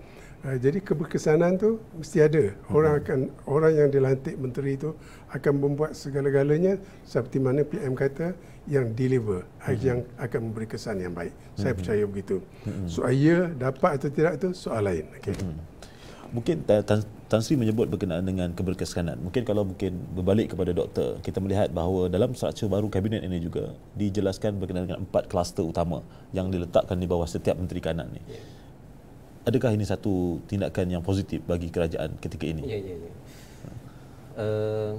Ah, jadi keberkesanan tu mesti ada. Orang hmm. akan orang yang dilantik menteri itu akan membuat segala-galanya seperti mana PM kata yang deliver uh yang akan memberi kesan yang baik. Saya hmm. percaya begitu. uh So ia dapat atau tidak itu soal lain. Okey. uh Mungkin Tan, Tan Sri menyebut berkenaan dengan keberkesanan. Mungkin kalau mungkin berbalik kepada doktor, kita melihat bahawa dalam struktur baru kabinet ini juga dijelaskan berkenaan dengan empat kluster utama yang diletakkan di bawah setiap menteri kanan ini. Yeah adakah ini satu tindakan yang positif bagi kerajaan ketika ini? Ya, ya, ya. Uh,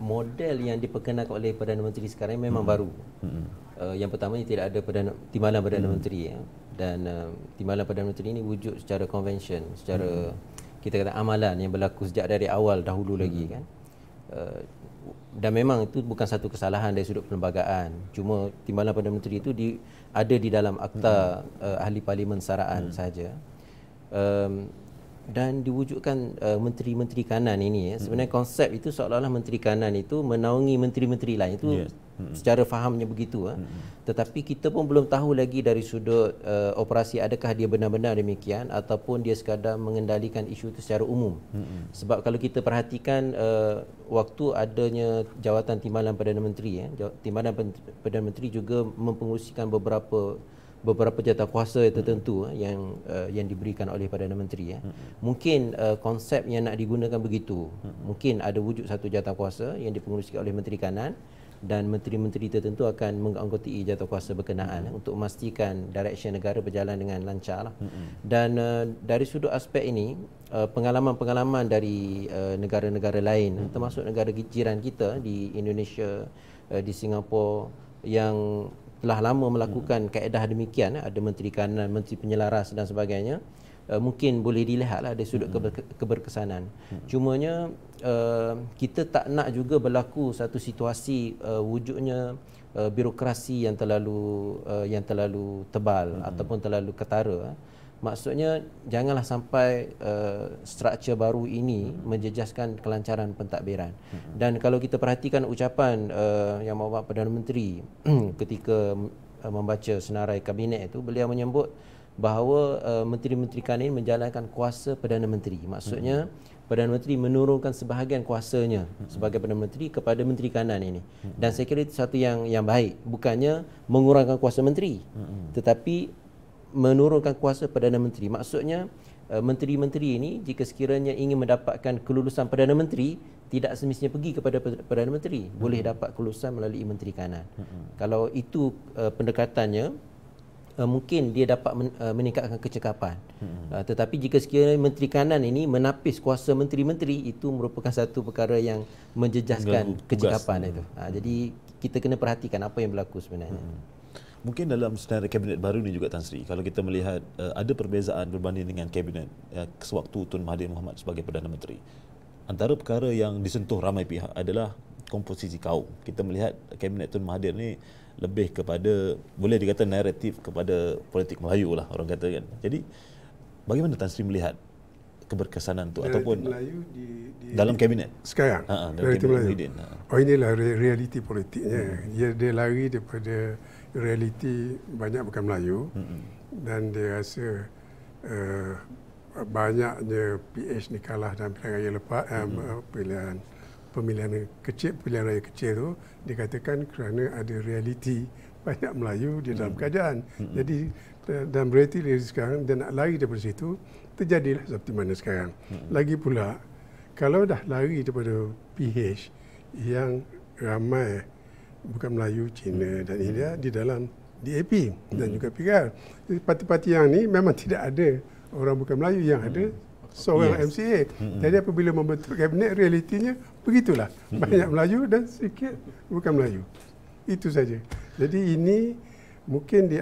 model yang diperkenalkan oleh Perdana Menteri sekarang memang hmm. baru. Hmm. Uh, yang pertama tidak ada Perdana, timbalan Perdana hmm. Menteri. Ya. Dan uh, timbalan Perdana Menteri ini wujud secara konvensyen, secara hmm. kita kata amalan yang berlaku sejak dari awal dahulu hmm. lagi. kan. Uh, dan memang itu bukan satu kesalahan dari sudut perlembagaan. Cuma timbalan Perdana Menteri itu di, ada di dalam akta hmm. uh, ahli parlimen saraan hmm. sahaja um, dan diwujudkan uh, menteri-menteri kanan ini ya. sebenarnya hmm. konsep itu seolah-olah menteri kanan itu menaungi menteri-menteri lain itu yes. Hmm. secara fahamnya begitu ya. tetapi kita pun belum tahu lagi dari sudut uh, operasi adakah dia benar-benar demikian ataupun dia sekadar mengendalikan isu itu secara umum sebab kalau kita perhatikan uh, waktu adanya jawatan timbalan Perdana Menteri ya. timbalan Perdana Menteri juga mempengusikan beberapa beberapa jatah kuasa tertentu hmm. yang uh, yang diberikan oleh Perdana Menteri ya. Hmm. Mungkin uh, konsep yang nak digunakan begitu. Hmm. Mungkin ada wujud satu jatah kuasa yang dipenguruskan oleh Menteri Kanan dan menteri-menteri tertentu akan menganggotai jatah kuasa berkenaan hmm. untuk memastikan direction negara berjalan dengan lancar. Lah. Hmm. Dan uh, dari sudut aspek ini uh, pengalaman-pengalaman dari uh, negara-negara lain hmm. termasuk negara jiran kita di Indonesia, uh, di Singapura yang telah lama melakukan kaedah demikian eh, ada menteri kanan menteri penyelaras dan sebagainya eh, mungkin boleh dilihatlah dari sudut keberkesanan cumanya eh, kita tak nak juga berlaku satu situasi wujudnya birokrasi yang terlalu yang terlalu tebal hmm. ataupun terlalu ketara Maksudnya janganlah sampai uh, eh, struktur baru ini hmm. menjejaskan kelancaran pentadbiran. Hmm. Dan kalau kita perhatikan ucapan uh, yang bapa Perdana Menteri ketika uh, membaca senarai kabinet itu, beliau menyebut bahawa uh, menteri-menteri kanin menjalankan kuasa Perdana Menteri. Maksudnya hmm. Perdana Menteri menurunkan sebahagian kuasanya sebagai Perdana Menteri kepada menteri kanan ini. Hmm. Dan saya kira itu satu yang yang baik, bukannya mengurangkan kuasa menteri. Hmm. Tetapi menurunkan kuasa Perdana Menteri. Maksudnya eh, menteri-menteri ini jika sekiranya ingin mendapatkan kelulusan Perdana Menteri tidak semestinya pergi kepada Perdana Menteri, hmm. boleh dapat kelulusan melalui Menteri Kanan. Hmm. Kalau itu eh, pendekatannya eh, mungkin dia dapat meningkatkan kecekapan. Hmm. Tetapi jika sekiranya Menteri Kanan ini menapis kuasa menteri-menteri itu merupakan satu perkara yang menjejaskan kecekapan itu. Ha, jadi kita kena perhatikan apa yang berlaku sebenarnya mungkin dalam senarai kabinet baru ini juga Tan Sri kalau kita melihat uh, ada perbezaan berbanding dengan kabinet uh, sewaktu Tun Mahathir Mohamad sebagai Perdana Menteri antara perkara yang disentuh ramai pihak adalah komposisi kaum kita melihat kabinet Tun Mahathir ini lebih kepada boleh dikata naratif kepada politik Melayu lah orang kata kan jadi bagaimana Tan Sri melihat keberkesanan itu naratif ataupun di, di, dalam kabinet sekarang ha, ha dalam naratif kabinet Melayu. Ha. oh inilah realiti politiknya hmm. dia, dia lari daripada realiti banyak bukan Melayu mm-hmm. dan dia rasa uh, banyaknya PH ni kalah dalam pilihan raya lepas mm-hmm. eh, pilihan pemilihan kecil pilihan raya kecil tu dikatakan kerana ada realiti banyak Melayu di dalam mm-hmm. kerajaan mm-hmm. jadi dan berarti dari sekarang dia nak lari daripada situ terjadilah seperti mana sekarang mm-hmm. lagi pula kalau dah lari daripada PH yang ramai bukan Melayu, Cina hmm. dan India di dalam DAP dan hmm. juga PKR. Jadi parti-parti yang ni memang tidak ada orang bukan Melayu yang ada hmm. seorang yes. MCA. Jadi apabila membentuk kabinet realitinya begitulah. Banyak Melayu dan sedikit bukan Melayu. Itu saja. Jadi ini mungkin di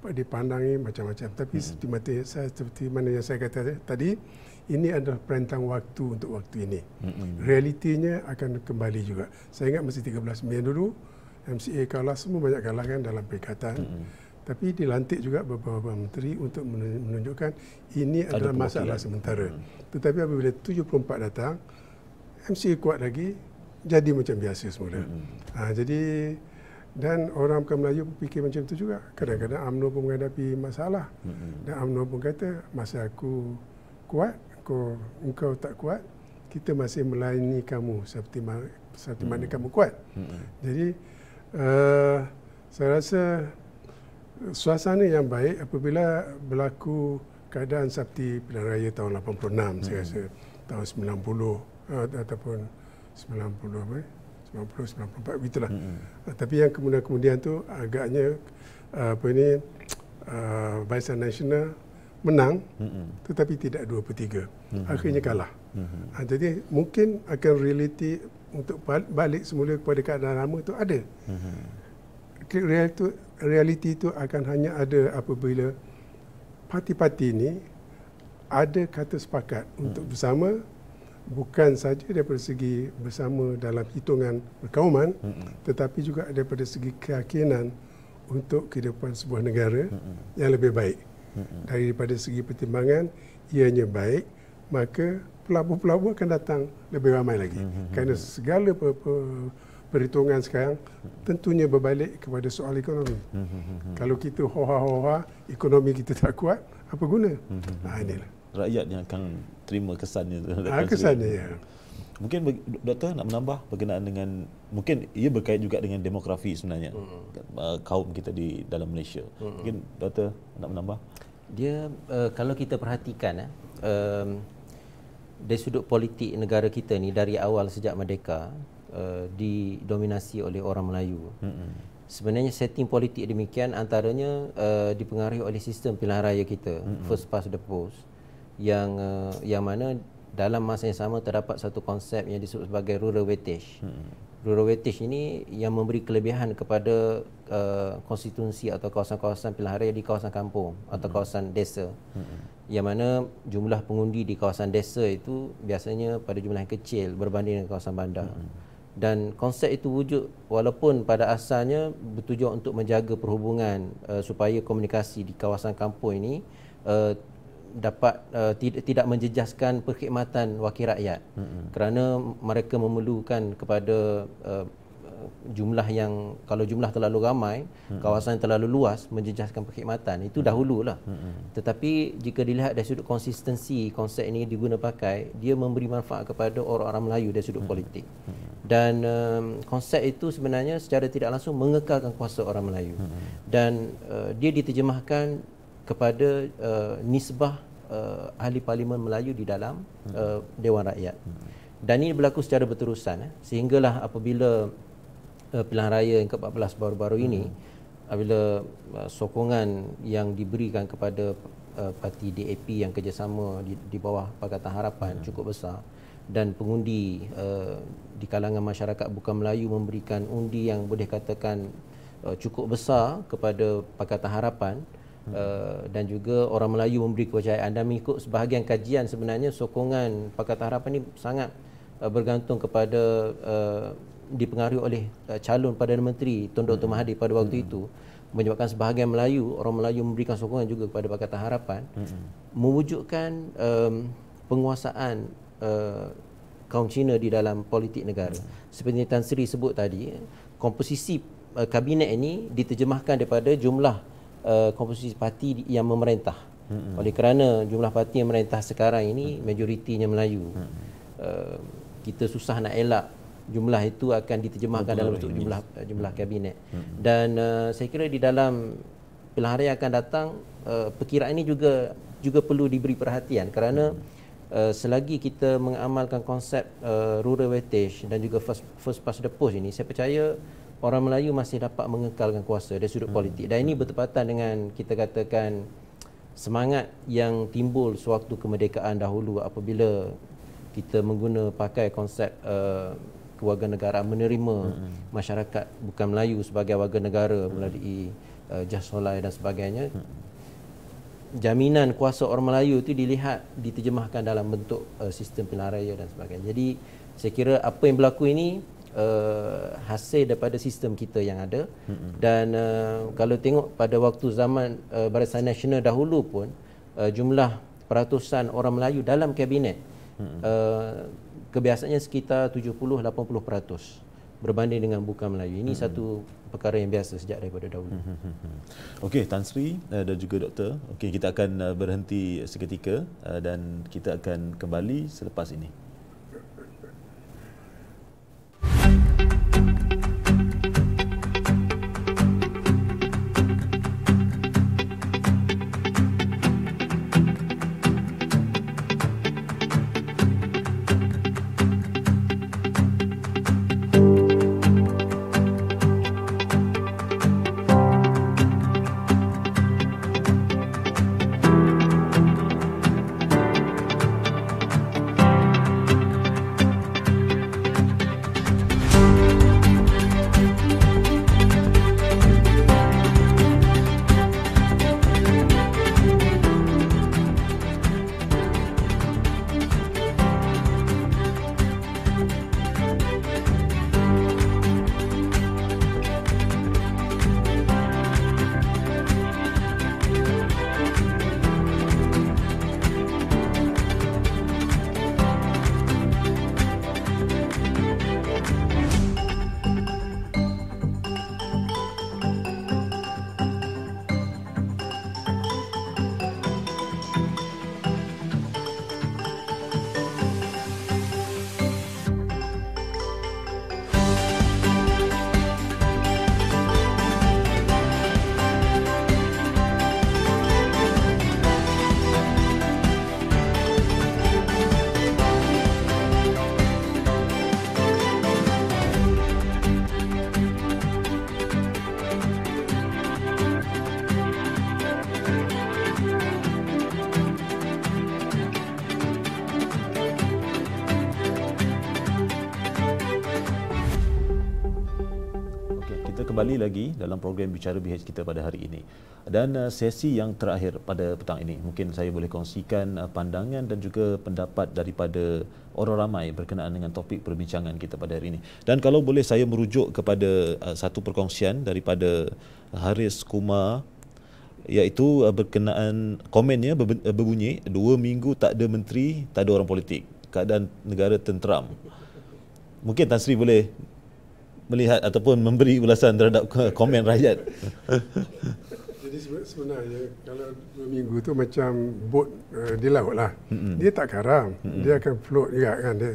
dipandangi macam-macam tapi seperti mana yang saya kata tadi ini adalah perentang waktu untuk waktu ini. Mm-hmm. Realitinya akan kembali juga. Saya ingat masih 13 Mei dulu, MCA kalah semua banyak kalangan dalam perikatan. Mm-hmm. Tapi dilantik juga beberapa menteri untuk menunjukkan ini adalah Ada masalah sementara. Tetapi apabila 74 datang, MCA kuat lagi, jadi macam biasa semula. Mm-hmm. Ha, jadi, dan orang bukan Melayu pun fikir macam itu juga. Kadang-kadang UMNO pun menghadapi masalah. Dan UMNO pun kata, masa aku kuat, aku engkau tak kuat kita masih melayani kamu seperti ma- seperti mana hmm. kamu kuat hmm. jadi uh, saya rasa suasana yang baik apabila berlaku keadaan seperti Pilihan Raya tahun 86 hmm. saya rasa tahun 90 uh, eh, ataupun 90 apa hmm. eh? 90 94 gitulah hmm. uh, tapi yang kemudian-kemudian tu agaknya uh, apa ni uh, Barisan Nasional menang mm-hmm. tetapi tidak dua per tiga mm-hmm. akhirnya kalah mm-hmm. ha, jadi mungkin akan reality untuk balik semula kepada keadaan lama itu ada mm-hmm. reality, reality itu akan hanya ada apabila parti-parti ini ada kata sepakat mm-hmm. untuk bersama bukan saja daripada segi bersama dalam hitungan berkauman mm-hmm. tetapi juga daripada segi keyakinan untuk kehidupan sebuah negara mm-hmm. yang lebih baik daripada segi pertimbangan ianya baik maka pelabur-pelabur akan datang lebih ramai lagi mm-hmm. kerana segala perhitungan sekarang tentunya berbalik kepada soal ekonomi mm-hmm. kalau kita hoha-hoha ekonomi kita tak kuat apa guna nah mm-hmm. inilah rakyat yang akan terima kesannya ah, kesannya ya. Mungkin doktor nak menambah berkenaan dengan mungkin ia berkait juga dengan demografi sebenarnya mm-hmm. Uh, kaum kita di dalam Malaysia. Mm-hmm. Mungkin doktor nak menambah. Dia uh, kalau kita perhatikan eh uh, dari sudut politik negara kita ni dari awal sejak merdeka uh, didominasi oleh orang Melayu. Mm-hmm. Sebenarnya setting politik demikian antaranya uh, dipengaruhi oleh sistem pilihan raya kita mm-hmm. first past the post yang uh, yang mana dalam masa yang sama terdapat satu konsep yang disebut sebagai rural wattage. Hmm. Rural wattage ini yang memberi kelebihan kepada uh, konstitusi atau kawasan-kawasan pilihan raya di kawasan kampung atau hmm. kawasan desa. Hmm. Yang mana jumlah pengundi di kawasan desa itu biasanya pada jumlah yang kecil berbanding dengan kawasan bandar. Hmm. Dan konsep itu wujud walaupun pada asalnya bertujuan untuk menjaga perhubungan uh, supaya komunikasi di kawasan kampung ini uh, dapat uh, eh, tidak tidak menjejaskan perkhidmatan wakil rakyat mm-hmm. kerana mereka memerlukan kepada uh, jumlah yang kalau jumlah terlalu ramai hmm kawasan yang terlalu luas menjejaskan perkhidmatan itu dahulu lah hmm tetapi jika dilihat dari sudut konsistensi konsep ini diguna pakai dia memberi manfaat kepada orang-orang Melayu dari sudut hmm politik dan um, konsep itu sebenarnya secara tidak langsung mengekalkan kuasa orang Melayu hmm dan uh, dia diterjemahkan kepada uh, nisbah uh, ahli parlimen Melayu di dalam hmm. uh, Dewan Rakyat. Dan ini berlaku secara berterusan eh. sehinggalah apabila uh, pilihan raya yang ke-14 baru-baru ini hmm. apabila uh, sokongan yang diberikan kepada uh, parti DAP yang kerjasama di, di bawah Pakatan Harapan hmm. cukup besar dan pengundi uh, di kalangan masyarakat bukan Melayu memberikan undi yang boleh katakan uh, cukup besar kepada Pakatan Harapan uh, dan juga orang Melayu memberi kepercayaan dan mengikut sebahagian kajian sebenarnya sokongan Pakatan Harapan ini sangat uh, bergantung kepada uh, dipengaruhi oleh uh, calon Perdana Menteri Tun Dr. Hmm. Mahathir pada waktu hmm. itu menyebabkan sebahagian Melayu, orang Melayu memberikan sokongan juga kepada Pakatan Harapan hmm. mewujudkan um, penguasaan uh, kaum Cina di dalam politik negara hmm. seperti Tan Sri sebut tadi komposisi uh, kabinet ini diterjemahkan daripada jumlah uh, eh, komposisi parti yang memerintah. Hmm. Oleh kerana jumlah parti yang memerintah sekarang ini hmm. majoritinya Melayu. Hmm. Uh, kita susah nak elak jumlah itu akan diterjemahkan Betul dalam bentuk jumlah ini. Eh, jumlah kabinet. Hmm. Dan uh, saya kira di dalam pilihan raya akan datang uh, perkiraan ini juga juga perlu diberi perhatian kerana uh, selagi kita mengamalkan konsep uh, rural wattage dan juga first, first past the post ini saya percaya orang Melayu masih dapat mengekalkan kuasa dari sudut hmm. politik. Dan ini bertepatan dengan kita katakan semangat yang timbul sewaktu kemerdekaan dahulu apabila kita menggunakan pakai konsep uh, eh, negara menerima hmm. masyarakat bukan Melayu sebagai warga negara hmm. melalui uh, eh, jas solai dan sebagainya. Hmm. Jaminan kuasa orang Melayu itu dilihat diterjemahkan dalam bentuk uh, sistem pilihan raya dan sebagainya. Jadi saya kira apa yang berlaku ini uh, hasil daripada sistem kita yang ada mm-hmm. dan uh, kalau tengok pada waktu zaman uh, Barisan Nasional dahulu pun uh, jumlah peratusan orang Melayu dalam kabinet mm-hmm. uh, kebiasaannya sekitar 70 80 peratus berbanding dengan bukan Melayu ini mm-hmm. satu perkara yang biasa sejak daripada dahulu. Mm-hmm. Okey, Tan Sri dan juga doktor. Okey, kita akan berhenti seketika dan kita akan kembali selepas ini. you sekali lagi dalam program Bicara BH kita pada hari ini. Dan uh, sesi yang terakhir pada petang ini, mungkin saya boleh kongsikan uh, pandangan dan juga pendapat daripada orang ramai berkenaan dengan topik perbincangan kita pada hari ini. Dan kalau boleh saya merujuk kepada uh, satu perkongsian daripada Haris Kumar iaitu berkenaan komennya berbunyi dua minggu tak ada menteri, tak ada orang politik. Keadaan negara tenteram. Mungkin Tan Sri boleh melihat ataupun memberi ulasan terhadap komen rakyat. Jadi sebenarnya kalau dua minggu tu macam bot uh, di laut lah. Mm-hmm. Dia tak karam. Mm-hmm. Dia akan float juga kan. Dia.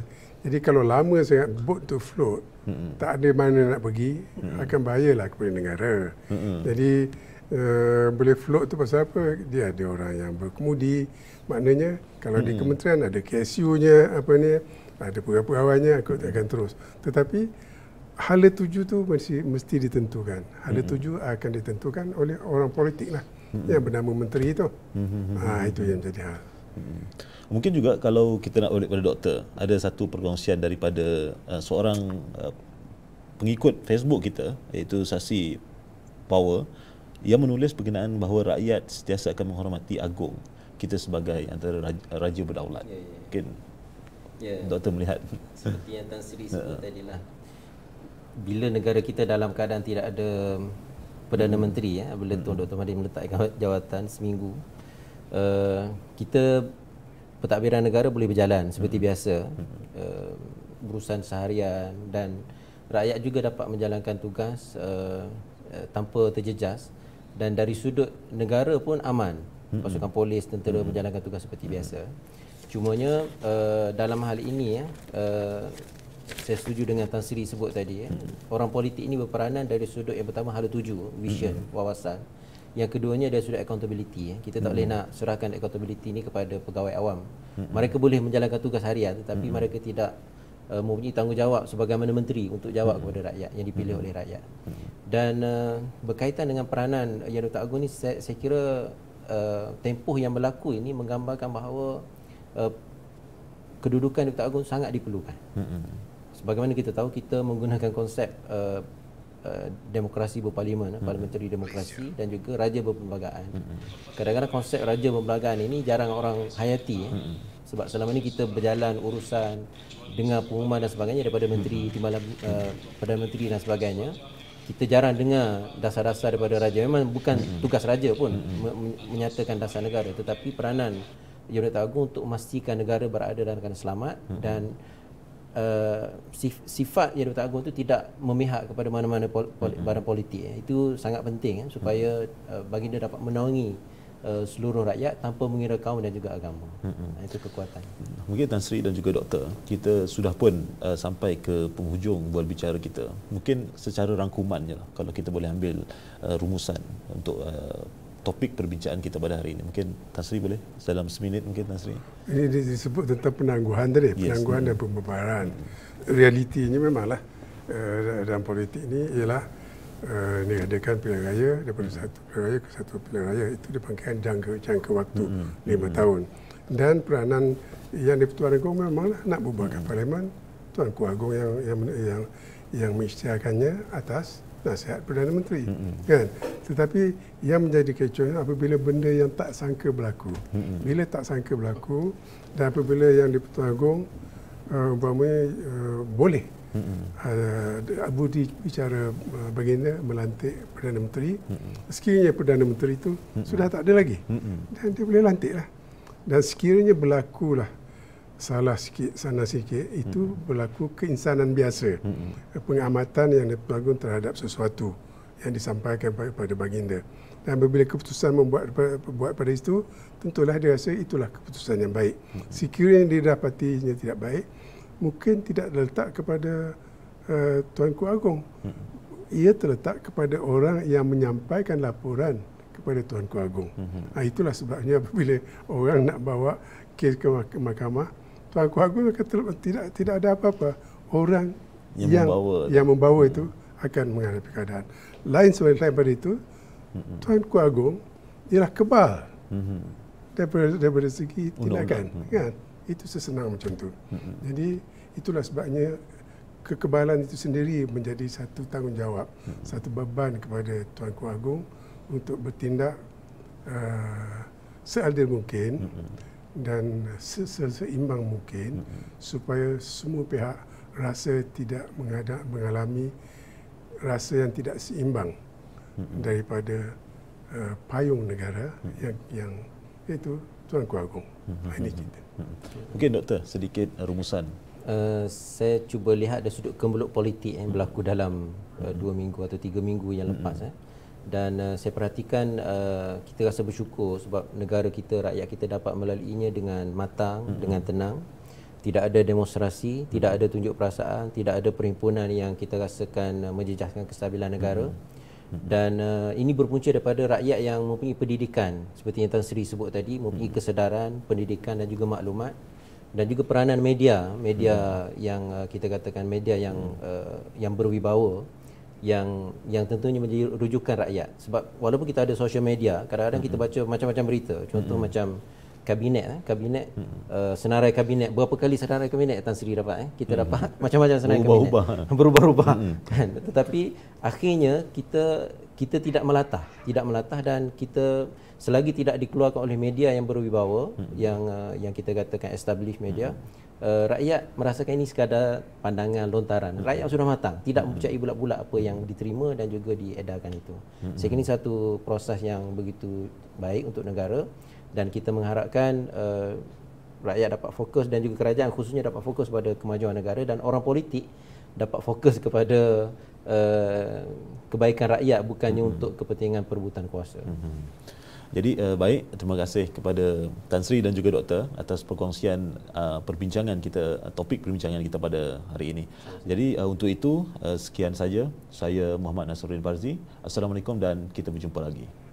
Jadi kalau lama sangat bot tu float, mm-hmm. tak ada mana nak pergi, mm-hmm. akan bahayalah kepada negara. Mm-hmm. Jadi uh, boleh float tu pasal apa? Dia ada orang yang berkemudi. Maknanya kalau hmm di kementerian ada KSU-nya apa ni, ada pegawai-pegawainya, aku hmm akan terus. Tetapi hala tuju tu mesti, mesti ditentukan. hal mm-hmm. tuju akan ditentukan oleh orang politik lah mm-hmm. yang bernama menteri itu. Mm-hmm. Ha, ah, itu yang jadi hal. Mm-hmm. Mungkin juga kalau kita nak balik pada doktor, ada satu perkongsian daripada uh, seorang uh, pengikut Facebook kita iaitu Sasi Power yang menulis perkenaan bahawa rakyat sentiasa akan menghormati agung kita sebagai antara raja, raja berdaulat. Ya, ya, ya. Mungkin ya, doktor melihat. Seperti yang Tan Sri sebut ha. tadi lah bila negara kita dalam keadaan tidak ada Perdana hmm. Menteri ya bila Tuan Dr. Mahathir meletakkan jawatan seminggu uh, kita pentadbiran negara boleh berjalan seperti hmm. biasa uh, urusan seharian dan rakyat juga dapat menjalankan tugas uh, tanpa terjejas dan dari sudut negara pun aman pasukan polis tentera menjalankan tugas seperti biasa cumanya uh, dalam hal ini ya uh, saya setuju dengan Tan Sri sebut tadi eh. orang politik ini berperanan dari sudut yang pertama hal tuju vision hmm. wawasan yang keduanya dari sudut accountability eh. kita tak hmm. boleh nak serahkan accountability ini kepada pegawai awam hmm. mereka boleh menjalankan tugas harian tetapi mereka tidak uh, mempunyai tanggungjawab sebagaimana menteri untuk jawab kepada rakyat yang dipilih oleh rakyat dan uh, berkaitan dengan peranan yang Dr. Agung ini saya, saya kira uh, tempoh yang berlaku ini menggambarkan bahawa uh, kedudukan Dr. Agung sangat diperlukan hmm Bagaimana kita tahu kita menggunakan konsep uh, uh, demokrasi berparlimen uh, hmm. parliamentary demokrasi dan juga raja berperlembagaan. Hmm. Kadang-kadang konsep raja berperlembagaan ini jarang orang hayati eh. hmm. ya. sebab selama ini kita berjalan urusan dengar pengumuman dan sebagainya daripada menteri hmm. timbalan uh, perdana menteri dan sebagainya. Kita jarang dengar dasar-dasar daripada raja. Memang bukan hmm. tugas raja pun hmm. menyatakan dasar negara tetapi peranan Yudhoyono untuk memastikan negara berada dan akan selamat hmm. dan uh, sifat yang Dato' Agong tu tidak memihak kepada mana-mana pol, pol, mm-hmm. badan politik eh. itu sangat penting eh, supaya uh, baginda dapat menaungi uh, seluruh rakyat tanpa mengira kaum dan juga agama mm-hmm. nah, itu kekuatan mungkin Tan Sri dan juga Doktor kita sudah pun uh, sampai ke penghujung buat bicara kita mungkin secara rangkumannya lah, kalau kita boleh ambil uh, rumusan untuk uh, topik perbincangan kita pada hari ini. Mungkin Tasri boleh dalam seminit mungkin Tasri. Ini disebut tentang penangguhan tadi, yes. penangguhan hmm. dan pembebaran. Realitinya memanglah uh, dalam politik ini ialah uh, diadakan pilihan raya daripada hmm. satu pilihan raya ke satu pilihan raya itu dipanggil jangka jangka waktu hmm, hmm. lima hmm. tahun dan peranan yang dipertuan agung memanglah nak bubarkan hmm. parlimen tuan ku agung yang yang yang yang mengisytiharkannya atas nasihat Perdana Menteri. Mm-hmm. Kan? Tetapi yang menjadi kecoh apabila benda yang tak sangka berlaku. Mm-hmm. Bila tak sangka berlaku dan apabila yang di Pertuan Agong uh, uh, boleh mm-hmm. uh, Abu di bicara uh, baginda melantik Perdana Menteri. Mm-hmm. Sekiranya Perdana Menteri itu mm-hmm. sudah tak ada lagi. Mm-hmm. Dan dia boleh lantiklah. Dan sekiranya berlakulah salah sikit sana sikit itu hmm. berlaku keinsanan biasa hmm. pengamatan yang dipegun terhadap sesuatu yang disampaikan kepada baginda dan bila keputusan membuat buat pada itu tentulah dia rasa itulah keputusan yang baik hmm. sekiranya dia dapati tidak baik mungkin tidak terletak kepada uh, tuanku agung hmm. ia terletak kepada orang yang menyampaikan laporan kepada tuanku agung hmm. nah, itulah sebabnya bila orang nak bawa kes ke mahkamah tu aku aku kata tidak tidak ada apa-apa orang yang, yang membawa yang membawa itu akan menghadapi keadaan lain selain daripada itu hmm Tuan Ku Agong ialah kebal hmm daripada, daripada segi tindakan hmm kan itu sesenang macam tu hmm jadi itulah sebabnya kekebalan itu sendiri menjadi satu tanggungjawab hmm satu beban kepada Tuan Ku Agong untuk bertindak uh, seadil mungkin hmm dan seimbang mungkin mm-hmm. supaya semua pihak rasa tidak mengada, mengalami rasa yang tidak seimbang mm-hmm. daripada uh, payung negara mm-hmm. yang, yang itu Tuan Ku Agong. Mm-hmm. Ini kita. Mungkin okay, doktor sedikit eh, rumusan. Uh, saya cuba lihat ada sudut kembeluk politik yang berlaku dalam uh, dua minggu atau tiga minggu yang lepas. Mm-hmm. Eh dan uh, saya perhatikan uh, kita rasa bersyukur sebab negara kita rakyat kita dapat melaluinya dengan matang mm-hmm. dengan tenang tidak ada demonstrasi mm-hmm. tidak ada tunjuk perasaan tidak ada perhimpunan yang kita rasakan uh, menjejaskan kestabilan negara mm-hmm. dan uh, ini berpunca daripada rakyat yang mempunyai pendidikan seperti yang Tan Sri sebut tadi mempunyai hmm kesedaran pendidikan dan juga maklumat dan juga peranan media media hmm yang uh, kita katakan media yang hmm uh, yang berwibawa yang yang tentunya menjadi rujukan rakyat sebab walaupun kita ada social media kadang-kadang mm-hmm. kita baca macam-macam berita contoh mm-hmm. macam kabinet eh. kabinet mm-hmm. uh, senarai kabinet berapa kali senarai kabinet Tan Sri dapat eh? kita mm-hmm. dapat macam-macam senarai Berubah-ubah. kabinet berubah-ubah mm-hmm. tetapi akhirnya kita kita tidak melatah tidak melatah dan kita selagi tidak dikeluarkan oleh media yang berwibawa mm-hmm. yang uh, yang kita katakan establish media mm-hmm uh, rakyat merasakan ini sekadar pandangan lontaran. Okay. Rakyat sudah matang, tidak hmm. mempercayai mm-hmm. bulat-bulat apa yang diterima dan juga diedarkan itu. Mm-hmm. Saya ini satu proses yang begitu baik untuk negara dan kita mengharapkan uh, rakyat dapat fokus dan juga kerajaan khususnya dapat fokus pada kemajuan negara dan orang politik dapat fokus kepada uh, kebaikan rakyat bukannya mm-hmm. untuk kepentingan perebutan kuasa. Mm-hmm. Jadi uh, baik, terima kasih kepada Tan Sri dan juga doktor atas perkongsian uh, perbincangan kita topik perbincangan kita pada hari ini. Jadi uh, untuk itu uh, sekian saja. Saya Muhammad Nasruddin Barzi. Assalamualaikum dan kita berjumpa lagi.